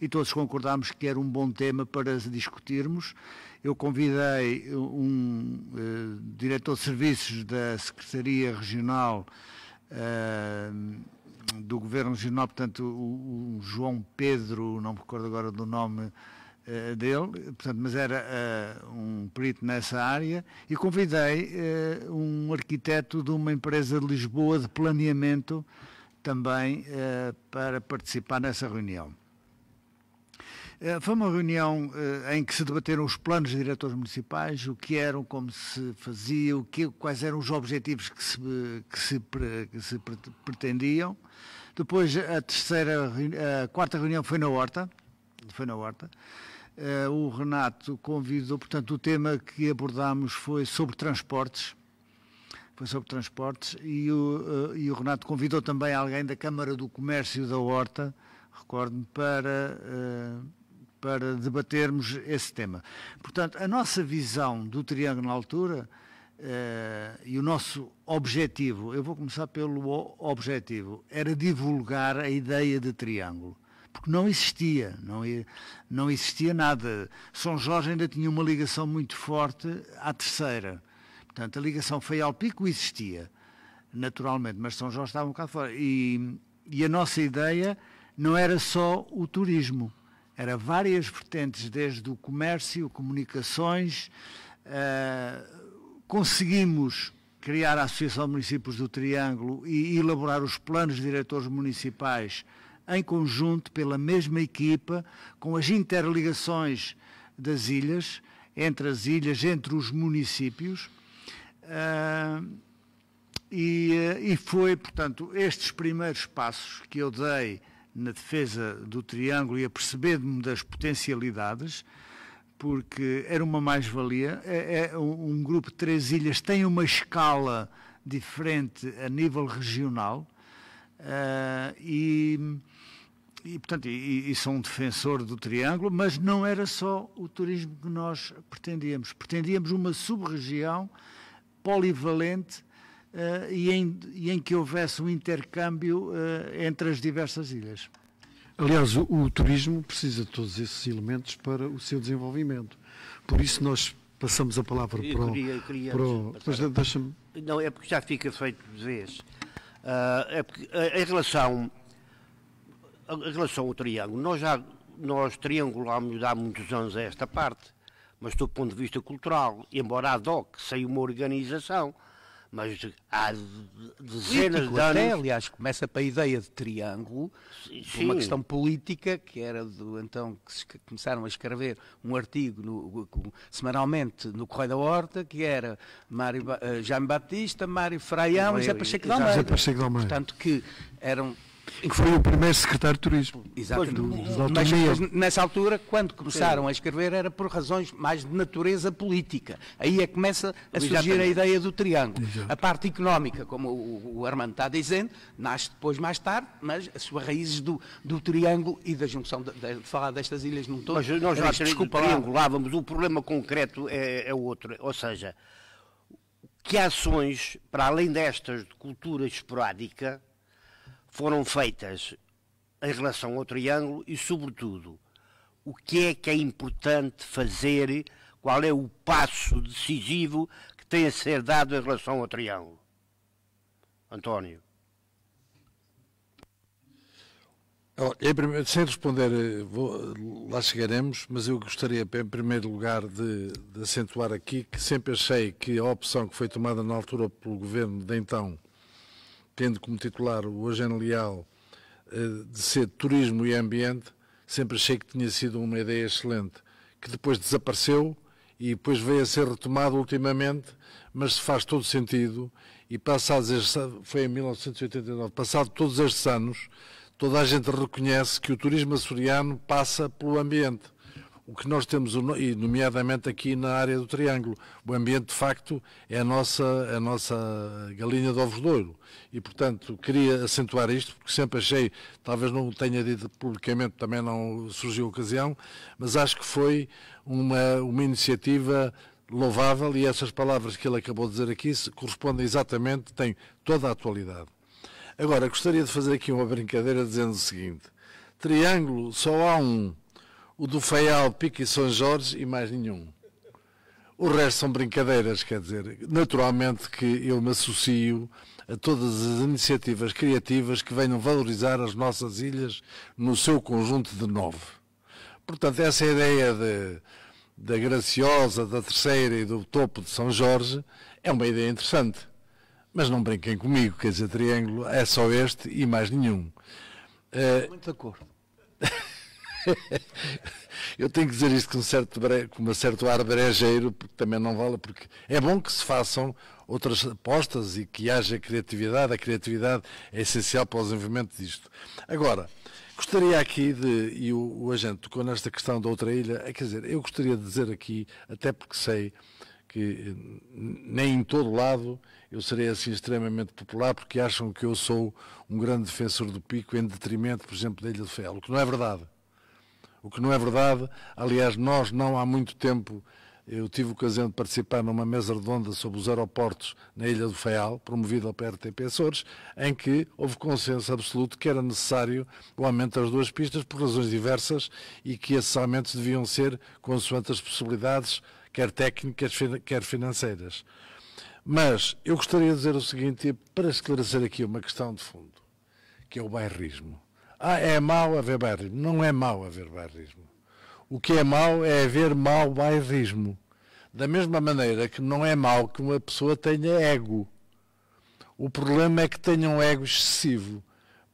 e todos concordámos que era um bom tema para discutirmos. Eu convidei um uh, diretor de serviços da Secretaria Regional. Uh, do governo regional, portanto, o, o, João Pedro, não me recordo agora do nome uh, dele, portanto, mas era uh, um perito nessa área, e convidei uh, um arquiteto de uma empresa de Lisboa de planeamento também para participar nessa reunião. Eh, foi uma reunião eh, em que se debateram os planos de diretores municipais, o que eram, como se fazia, o que, quais eram os objetivos que se, que se, que se pretendiam. Depois, a terceira, a quarta reunião foi na Horta. Foi na Horta. Eh, o Renato convidou, portanto, o tema que abordámos foi sobre transportes foi sobre transportes, e o, e o, Renato convidou também alguém da Câmara do Comércio da Horta, recordo-me, para uh, para debatermos esse tema. Portanto, a nossa visão do Triângulo na altura uh, e o nosso objetivo, eu vou começar pelo objetivo, era divulgar a ideia de Triângulo. Porque não existia, não, não existia nada. São Jorge ainda tinha uma ligação muito forte à terceira. Portanto, a ligação feia ao pico existia, naturalmente, mas São Jorge estava um bocado fora. E, e a nossa ideia não era só o turismo era várias vertentes, desde o comércio, comunicações. Uh, conseguimos criar a Associação de Municípios do Triângulo e elaborar os planos diretores municipais em conjunto pela mesma equipa, com as interligações das ilhas, entre as ilhas, entre os municípios. Uh, e, eh, e, foi, portanto, estes primeiros passos que eu dei na defesa do triângulo e a perceber-me das potencialidades, porque era uma mais-valia. É, é, um grupo de três ilhas tem uma escala diferente a nível regional uh, e, e, portanto, e, e sou um defensor do triângulo, mas não era só o turismo que nós pretendíamos. Pretendíamos uma sub-região polivalente uh, e, em, e, em, que houvesse um intercâmbio uh, entre as diversas ilhas. Aliás, o, o turismo precisa de todos esses elementos para o seu desenvolvimento. Por isso, nós passamos a palavra para o. eu queria mas deixa-me. Não, é porque já fica feito de vez. Uh, é porque, ah, em relação. Em relação ao triângulo, nós já nós triangulámos há muitos anos a esta parte, mas do ponto de vista cultural, embora ad hoc, sem uma organização, mas há dezenas de anos. Até, aliás, começa para a ideia de triângulo, sim, sim. uma questão política, que era do então que se, começaram a escrever um artigo no, semanalmente no Correio da Horta, que era Mário, uh, Jaime Batista, Mário Fraião e José Pacheco de Almeida. Portanto, que eram que foi o primeiro secretário de Turismo. Exatamente. Mas, nessa altura, quando começaram Sim. a escrever, era por razões mais de natureza política. Aí é que começa a surgir Exatamente. a ideia do triângulo. Exato. A parte económica, como o, o, Armando está dizendo, nasce depois, mais tarde, mas as suas raízes do, do triângulo e da junção, de, de, de falar destas ilhas num todo. Mas nós já desculpa, triangulávamos, o problema concreto é, é outro. Ou seja, que ações, para além destas de cultura esporádica, foram feitas em relação ao triângulo e, sobretudo, o que é que é importante fazer, qual é o passo decisivo que tem a ser dado em relação ao triângulo. António. sem responder, eh, vou, lá chegaremos, mas eu gostaria, em primeiro lugar, de, de, acentuar aqui que sempre achei que a opção que foi tomada na altura pelo governo de então tendo como titular o Agenda Leal eh, de ser turismo e ambiente, sempre achei que tinha sido uma ideia excelente, que depois desapareceu e depois veio a ser retomado ultimamente, mas faz todo sentido e passados estes, foi em 1989, passado todos estes anos, toda a gente reconhece que o turismo açoriano passa pelo ambiente o que nós temos, e nomeadamente aqui na área do Triângulo. O ambiente, de facto, é a nossa, a nossa galinha de ovos de ouro. E, portanto, queria acentuar isto, porque sempre achei, talvez não tenha dito publicamente, também não surgiu a ocasião, mas acho que foi uma, uma iniciativa louvável e essas palavras que ele acabou de dizer aqui correspondem exatamente, têm toda a atualidade. Agora, gostaria de fazer aqui uma brincadeira dizendo o seguinte: Triângulo só há um o do Feial, Pique e São Jorge e mais nenhum. O resto são brincadeiras, quer dizer, naturalmente que eu me associo a todas as iniciativas criativas que venham valorizar as nossas ilhas no seu conjunto de nove. Portanto, essa ideia de, da Graciosa, da Terceira e do Topo de São Jorge é uma ideia interessante. Mas não brinquem comigo, quer dizer, triângulo é só este e mais nenhum. Muito eh, de acordo. eu tenho que dizer isto com, um certo, com certo ar brejeiro, porque também não vale, porque é bom que se façam outras apostas e que haja criatividade. A criatividade é essencial para o desenvolvimento disto. Agora, gostaria aqui de, e o, o agente tocou nesta questão da outra ilha, é, quer dizer, eu gostaria de dizer aqui, até porque sei que nem em todo lado eu serei assim extremamente popular porque acham que eu sou um grande defensor do pico em detrimento, por exemplo, da Ilha do Fel, o que não é verdade o que não é verdade. Aliás, nós não há muito tempo, eu tive a ocasião de participar numa mesa redonda sobre os aeroportos na Ilha do Faial, promovida pela RTP Açores, em que houve consenso absoluto que era necessário o aumento das duas pistas por razões diversas e que esses aumentos deviam ser consoante as possibilidades, quer técnicas, quer financeiras. Mas eu gostaria de dizer o seguinte, para esclarecer aqui uma questão de fundo, que é o bairrismo. Ah, é mau haver bairrismo. Não é mau haver bairrismo. O que é mau é haver mau bairrismo. Da mesma maneira que não é mau que uma pessoa tenha ego. O problema é que tenha um ego excessivo,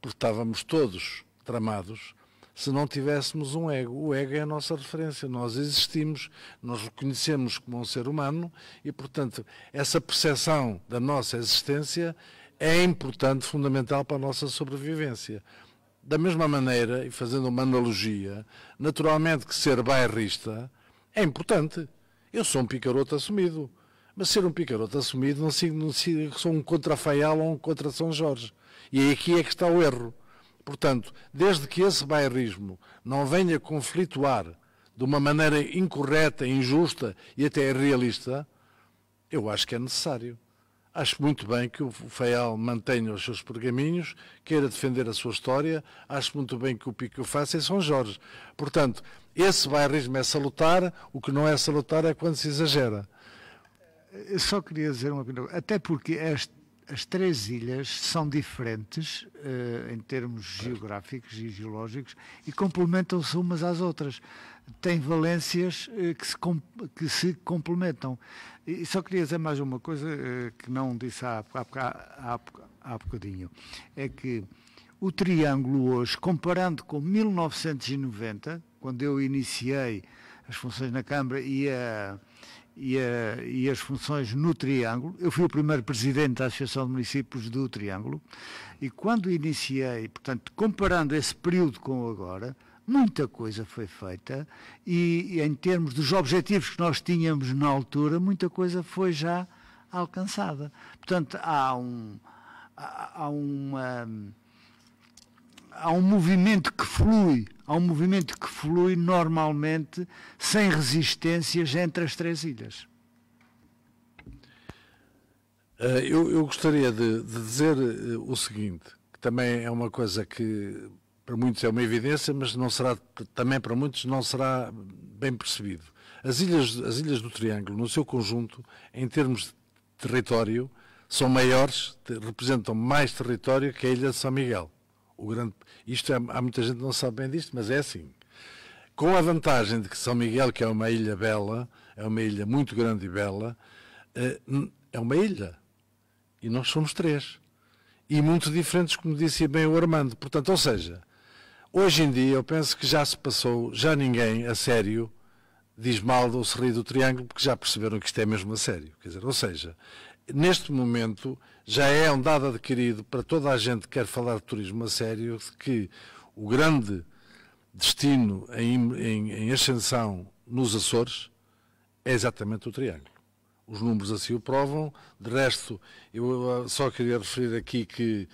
porque estávamos todos tramados se não tivéssemos um ego. O ego é a nossa referência. Nós existimos, nós reconhecemos como um ser humano e, portanto, essa percepção da nossa existência é importante, fundamental para a nossa sobrevivência da mesma maneira, e fazendo uma analogia, naturalmente que ser bairrista é importante. Eu sou um picaroto assumido. Mas ser um picaroto assumido não significa que sou um contra Faial ou um contra São Jorge. E aqui é que está o erro. Portanto, desde que esse bairrismo não venha conflituar de uma maneira incorreta, injusta e até irrealista, eu acho que é necessário. Acho muito bem que o Feial mantenha os seus pergaminhos, queira defender a sua história, acho muito bem que o Pico o faça em São Jorge. Portanto, esse bairrismo é salutar, o que não é salutar é quando se exagera. Eu só queria dizer uma coisa, até porque as, as três ilhas são diferentes uh, em termos geográficos e geológicos e complementam-se umas às outras tem valências eh, que se, que se complementam. E só queria dizer mais uma coisa eh, que não disse há, há, há, há bocadinho. É que o triângulo hoje, comparando com 1990, quando eu iniciei as funções na Câmara e, a, e, a, e, as funções no Triângulo. Eu fui o primeiro presidente da Associação de Municípios do Triângulo e quando iniciei, portanto, comparando esse período com agora, Muita coisa foi feita e, em termos dos objetivos que nós tínhamos na altura, muita coisa foi já alcançada. Portanto, há um, há, uma, há um movimento que flui, há um movimento que flui normalmente, sem resistências entre as três ilhas. Eh, eu, eu gostaria de, de dizer eh, o seguinte, que também é uma coisa que para muitos é uma evidência, mas não será, também para muitos não será bem percebido. As ilhas, as ilhas do Triângulo, no seu conjunto, em termos de território, são maiores, representam mais território que a ilha de São Miguel. O grande, isto é, há muita gente que não sabe bem disto, mas é assim. Com a vantagem de que São Miguel, que é uma ilha bela, é uma ilha muito grande e bela, eh, é uma ilha. E nós somos três. E muito diferentes, como disse bem o Armando. Portanto, ou seja, Hoje em dia, eu penso que já se passou, já ninguém a sério diz mal do se do triângulo, porque já perceberam que isto é mesmo a sério. Quer dizer, ou seja, neste momento já é um dado adquirido para toda a gente que quer falar de turismo a sério que o grande destino em, em, em ascensão nos Açores é exatamente o triângulo. Os números assim o provam. De resto, eu eh, só queria referir aqui que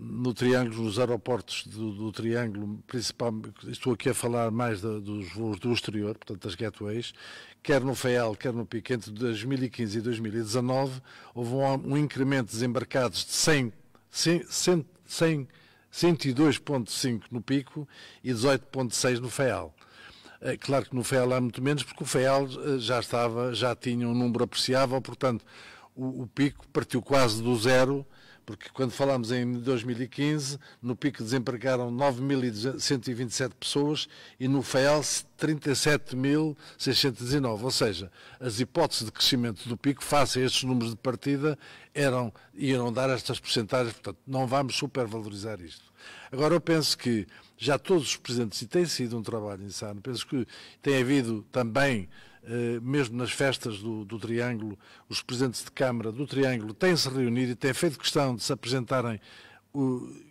no Triângulo, nos aeroportos do, do Triângulo, principalmente, estou aqui a falar mais da, dos voos do exterior, portanto das gateways, quer no FEAL, quer no PIC, entre 2015 e 2019, houve um, um incremento de desembarcados de 100, 100, 100, 100 102.5 no pico e 18.6 no FEAL. É eh, claro que no FEAL há muito menos, porque o FEAL eh, já estava, já tinha um número apreciável, portanto, o, o pico partiu quase do zero porque quando falámos em 2015, no pico desempregaram 9.127 pessoas e no FELS 37.619. Ou seja, as hipóteses de crescimento do pico, face a estes números de partida, eram, iam dar estas percentagens, portanto, não vamos supervalorizar isto. Agora, eu penso que já todos os presentes, e tem sido um trabalho insano, penso que tem havido também eh, mesmo nas festas do, do Triângulo, os presidentes de Câmara do Triângulo têm-se reunido e têm feito questão de se apresentarem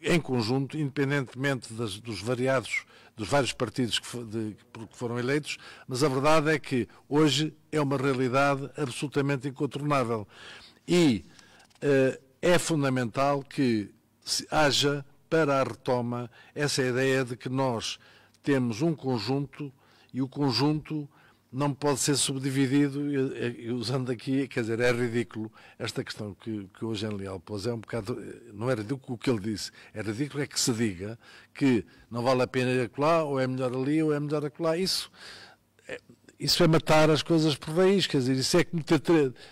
em conjunto, independentemente das, dos variados, dos vários partidos que, de, que, foram eleitos, mas a verdade é que hoje é uma realidade absolutamente incontornável. E uh, é fundamental que haja para a retoma essa ideia de que nós temos um conjunto e o conjunto não pode ser subdividido, usando aqui, quer dizer, é ridículo esta questão que, que o Eugênio Leal pôs, é um bocado, eh, não é ridículo o que ele disse, é ridículo é que se diga que não vale a pena ir acolá, ou é melhor ali, ou é melhor acolá, isso é, isso é matar as coisas por raiz, quer dizer, isso é como ter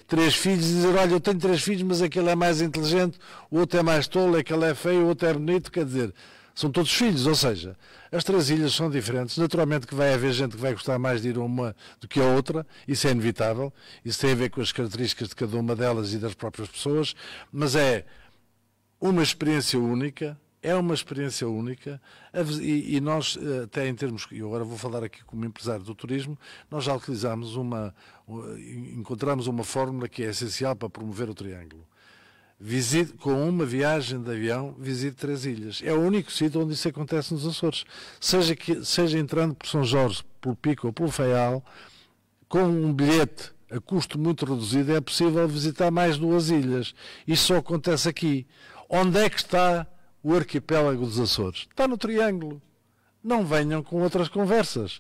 três filhos e dizer, olha, eu tenho três filhos, mas aquele é mais inteligente, o outro é mais tolo, aquele é feio, o outro é bonito, quer dizer, são todos filhos, ou seja, as três ilhas são diferentes. Naturalmente que vai haver gente que vai gostar mais de ir a uma do que a outra, isso é inevitável, isso tem a ver com as características de cada uma delas e das próprias pessoas, mas é uma experiência única, é uma experiência única e, nós, eh, até em termos, e agora vou falar aqui como empresário do turismo, nós já utilizamos uma, encontramos uma fórmula que é essencial para promover o triângulo visite, com uma viagem de avião, visite três ilhas. É o único sítio onde isso acontece nos Açores. Seja, que, seja entrando por São Jorge, pelo Pico ou pelo Faial, com um bilhete a custo muito reduzido, é possível visitar mais duas ilhas. Isso só acontece aqui. Onde é que está o arquipélago dos Açores? Está no Triângulo. Não venham com outras conversas.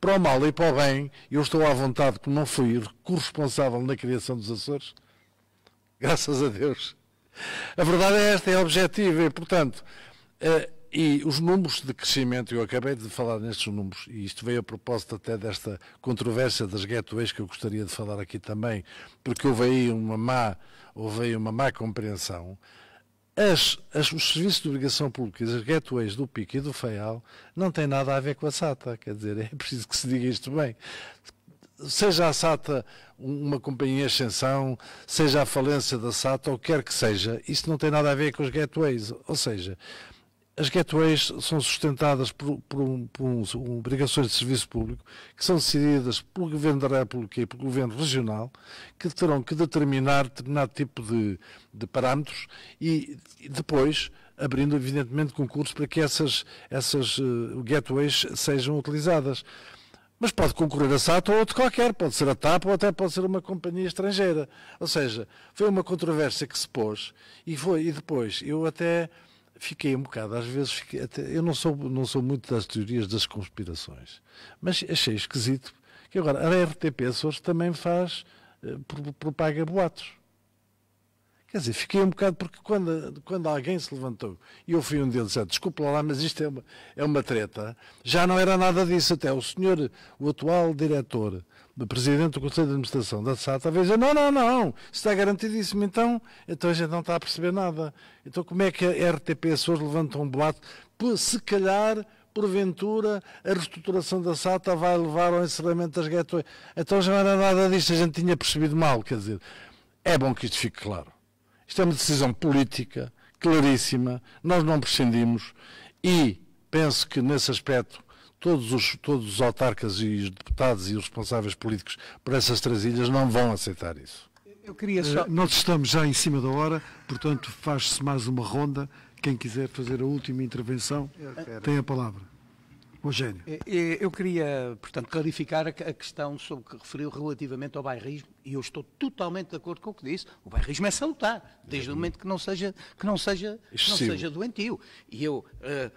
Para o mal e para o bem, eu estou à vontade, porque não fui corresponsável na criação dos Açores. Graças a Deus. A verdade é esta, é objetiva e, portanto, uh, e os números de crescimento, eu acabei de falar nestes números, e isto veio a propósito até desta controvérsia das getaways que eu gostaria de falar aqui também, porque houve aí uma má, houve aí uma má compreensão. As, as, os serviços de obrigação pública, as gateways do PIC e do FEAL, não têm nada a ver com a SATA. Quer dizer, é preciso que se diga isto bem seja a SATA uma companhia em extensão, seja a falência da SATA, ou quer que seja, isso não tem nada a ver com os gateways. Ou seja, as gateways são sustentadas por, por, um, por um, um, obrigações de serviço público que são decididas pelo Governo da República e pelo Governo Regional, que terão que determinar determinado tipo de, de parâmetros e, e depois abrindo, evidentemente, concursos para que essas, essas uh, gateways sejam utilizadas mas pode concorrer a SATO ou outro qualquer, pode ser a TAP ou até pode ser uma companhia estrangeira. Ou seja, foi uma controvérsia que se pôs e, foi, e depois eu até fiquei um bocado, às vezes, fiquei, até, eu não sou, não sou muito das teorias das conspirações, mas achei esquisito que agora a RTP Açores também faz, eh, propaga boatos. Quer dizer, fiquei um bocado porque quando, quando alguém se levantou, e eu fui um deles, já, é, desculpa lá, mas isto é uma, é uma treta, já não era nada disso. Até o senhor, o atual diretor, o presidente do Conselho de Administração da SATA, talvez dizer, não, não, não, está garantidíssimo, então, então a gente não está a perceber nada. Então como é que a RTP Açores levanta um boato? Se calhar porventura a reestruturação da SATA vai levar ao encerramento das guetos. Então já não era nada disto, a gente tinha percebido mal, quer dizer. É bom que isto fique claro. Isto é uma decisão política claríssima, nós não prescindimos e penso que nesse aspecto todos os, todos os autarcas e os deputados e os responsáveis políticos para essas três ilhas não vão aceitar isso. Eu queria só... Eh, nós estamos já em cima da hora, portanto faz-se mais uma ronda. Quem quiser fazer a última intervenção tem a palavra. Eugênio. Eh, eh, eu queria, portanto, clarificar a questão sobre que referiu relativamente ao bairrismo, e eu estou totalmente de acordo com o que disse. O bairrismo é salutar, desde é. o momento que não seja, que não seja, que não seja doentio. E eu uh,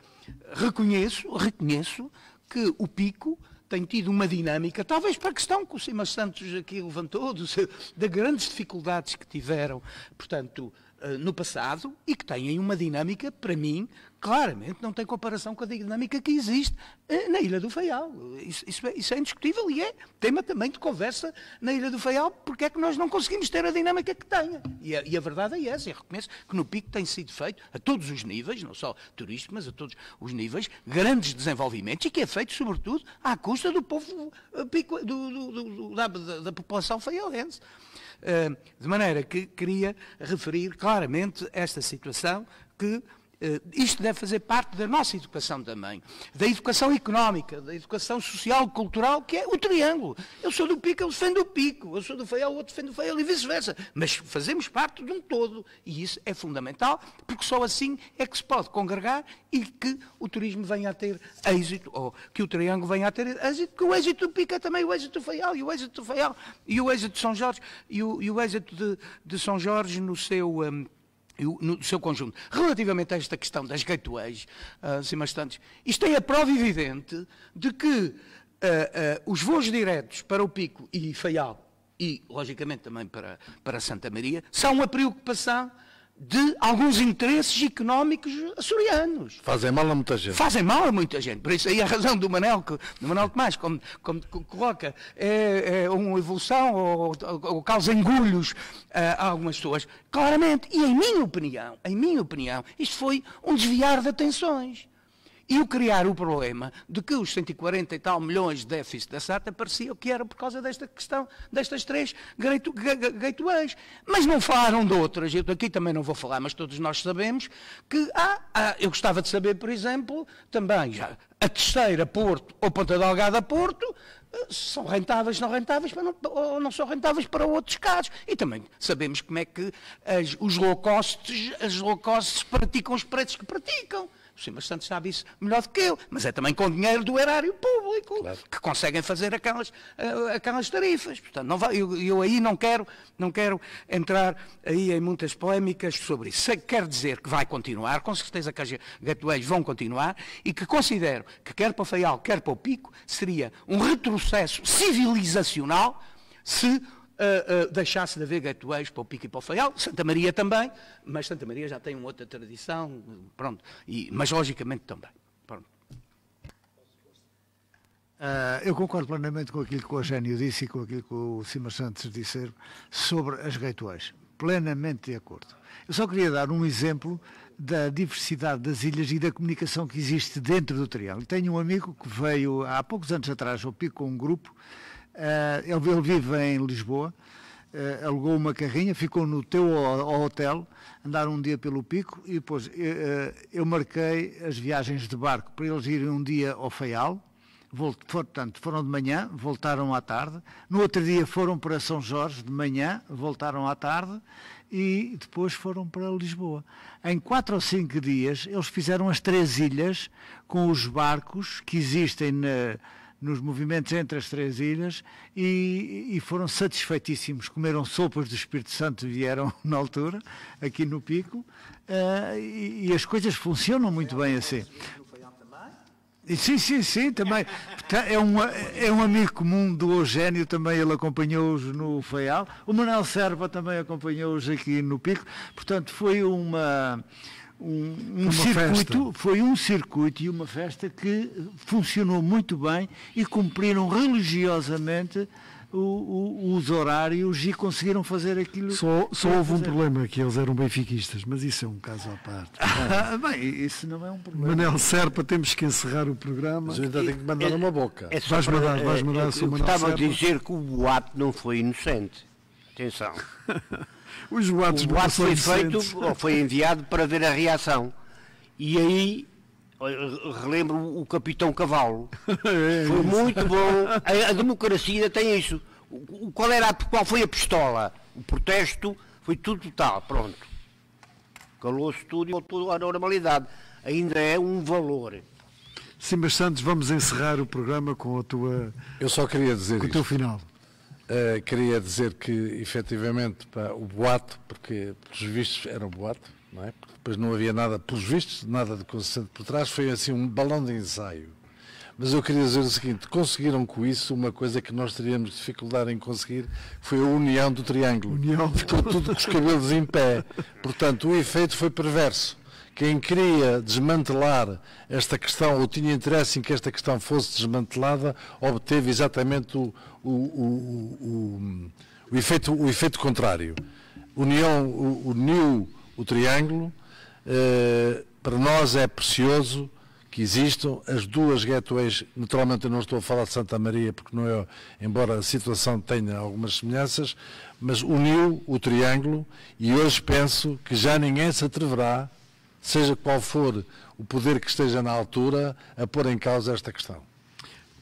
reconheço, reconheço que o pico tem tido uma dinâmica, talvez para a questão que o Simas Santos aqui levantou, dos, de grandes dificuldades que tiveram, portanto, no passado e que têm uma dinâmica, para mim, claramente não tem comparação com a dinâmica que existe eh, na Ilha do Faial. Isso, isso, é, isso, é, indiscutível e é tema também de conversa na Ilha do Faial, porque é que nós não conseguimos ter a dinâmica que tenha. E a, e a verdade é essa, eu reconheço que no pico tem sido feito, a todos os níveis, não só turístico, mas a todos os níveis, grandes desenvolvimentos e que é feito, sobretudo, à custa do povo, eh, pico, do, do, do, da, da, população faialense. Eh, de maneira que queria referir claramente esta situação que eh, isto deve fazer parte da nossa educação também, da educação económica, da educação social, cultural, que é o triângulo. Eu sou do pico, eu defendo o pico, eu sou do feio, o outro defende o feio e vice-versa. Mas fazemos parte de um todo e isso é fundamental, porque só assim é que se pode congregar e que o turismo venha a ter êxito, ou que o triângulo venha a ter êxito, porque o êxito do pico é também o êxito do feial, e o êxito do feial, e o êxito de São Jorge, e o, e o êxito de, de, São Jorge no seu. Um, no seu conjunto. Relativamente a esta questão das gateways, uh, ah, Bastantes, isto é a prova evidente de que uh, uh, os voos diretos para o Pico e Faial, e logicamente também para, para Santa Maria, são a preocupação de alguns interesses económicos açorianos. Fazem mal a muita gente. Fazem mal a muita gente. Por isso aí a razão do Manel, do Manel Tomás, como, como coloca, é, é uma evolução ou, ou, causa engulhos a, eh, a algumas pessoas. Claramente, e em minha opinião, em minha opinião, isto foi um desviar de atenções. E o criar o problema de que os 140 e tal milhões de déficit da SATA pareciam que era por causa desta questão, destas três gateways. Mas não falaram de outras, eu aqui também não vou falar, mas todos nós sabemos que há, há eu gostava de saber, por exemplo, também já, a terceira, Porto, ou Ponta Delgada, Porto, eh, são rentáveis, não rentáveis, não, ou não são rentáveis para outros casos. E também sabemos como é que as, os low costs, as low costs praticam os preços que praticam. O Sr. Santos sabe isso melhor do que eu, mas é também com dinheiro do erário público claro. que conseguem fazer aquelas, eh, aquelas tarifas. Portanto, não vai, eu, eu, aí não quero, não quero entrar aí em muitas polémicas sobre isso. Sei, dizer que vai continuar, com certeza que as gatoelhos vão continuar e que considero que quer para o feial, quer para o Pico, seria um retrocesso civilizacional se uh, deixasse de haver gateways para o Pico e para o Faial, Santa Maria também, mas Santa Maria já tem uma outra tradição, pronto, e, mas logicamente também. Uh, eu concordo plenamente com aquilo que o Eugénio disse e com aquilo que o Simas Santos disse sobre as gateways. Plenamente de acordo. Eu só queria dar um exemplo da diversidade das ilhas e da comunicação que existe dentro do Triângulo. Tenho um amigo que veio há poucos anos atrás ao Pico com um grupo eh, ele, ele vive em Lisboa, Uh, alugou uma carrinha, ficou no teu ao, hotel, andaram um dia pelo pico e depois uh, eu marquei as viagens de barco para eles irem um dia ao Faial, volt, portanto foram de manhã, voltaram à tarde, no outro dia foram para São Jorge de manhã, voltaram à tarde e depois foram para Lisboa. Em quatro ou cinco dias eles fizeram as três ilhas com os barcos que existem na nos movimentos entre as três ilhas e, e foram satisfeitíssimos. Comeram sopas do Espírito Santo, vieram na altura, aqui no Pico, uh, e, e, as coisas funcionam muito bem assim. Sim, sim, sim, também. É um, é um amigo comum do Eugênio, também ele acompanhou-os no Feial. O Manuel Serva também acompanhou-os aqui no Pico. Portanto, foi uma um, um circuito, festa. foi um circuito e uma festa que funcionou muito bem e cumpriram religiosamente o, o, os horários e conseguiram fazer aquilo. Só, só houve um problema, que eles eram benfiquistas, mas isso é um caso à parte. Ah, bem, isso não é um problema. Manel Serpa, temos que encerrar o programa. Mas ainda tenho que mandar é, uma boca. É vais mandar, vais é, mandar é, a sua Estava Serpa. a dizer que o boato não foi inocente. Atenção. Os boatos o boato foi feito ou foi enviado para ver a reação. E aí relembro o capitão Cavalo. É, é foi muito bom. A, a, democracia tem isso. O, qual, era, qual foi a pistola? O protesto foi tudo total, pronto. Calou-se tudo e voltou à normalidade. Ainda é um valor. Sim, mas Santos, vamos encerrar o programa com a tua. Eu só queria dizer. Com o teu final. Eh, queria dizer que, efetivamente, pá, o boato, porque pelos vistos era um boato, não é? Porque depois não havia nada, pelos vistos, nada de consistente por trás, foi assim um balão de ensaio. Mas eu queria dizer o seguinte: conseguiram com isso uma coisa que nós teríamos dificuldade em conseguir, foi a união do triângulo. União. Ficou tudo com os cabelos em pé. Portanto, o efeito foi perverso. Quem queria desmantelar esta questão, ou tinha interesse em que esta questão fosse desmantelada, obteve exatamente o, o, o, o efeito, o efeito contrário. União, uniu o triângulo. Eh, para nós é precioso que existam as duas gateways. Naturalmente, eu não estou a falar de Santa Maria, porque não é, embora a situação tenha algumas semelhanças, mas uniu o triângulo e hoje penso que já ninguém se atreverá seja qual for o poder que esteja na altura, a pôr em causa esta questão.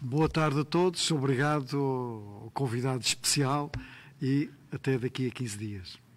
Boa tarde a todos, obrigado ao convidado especial e até daqui a 15 dias.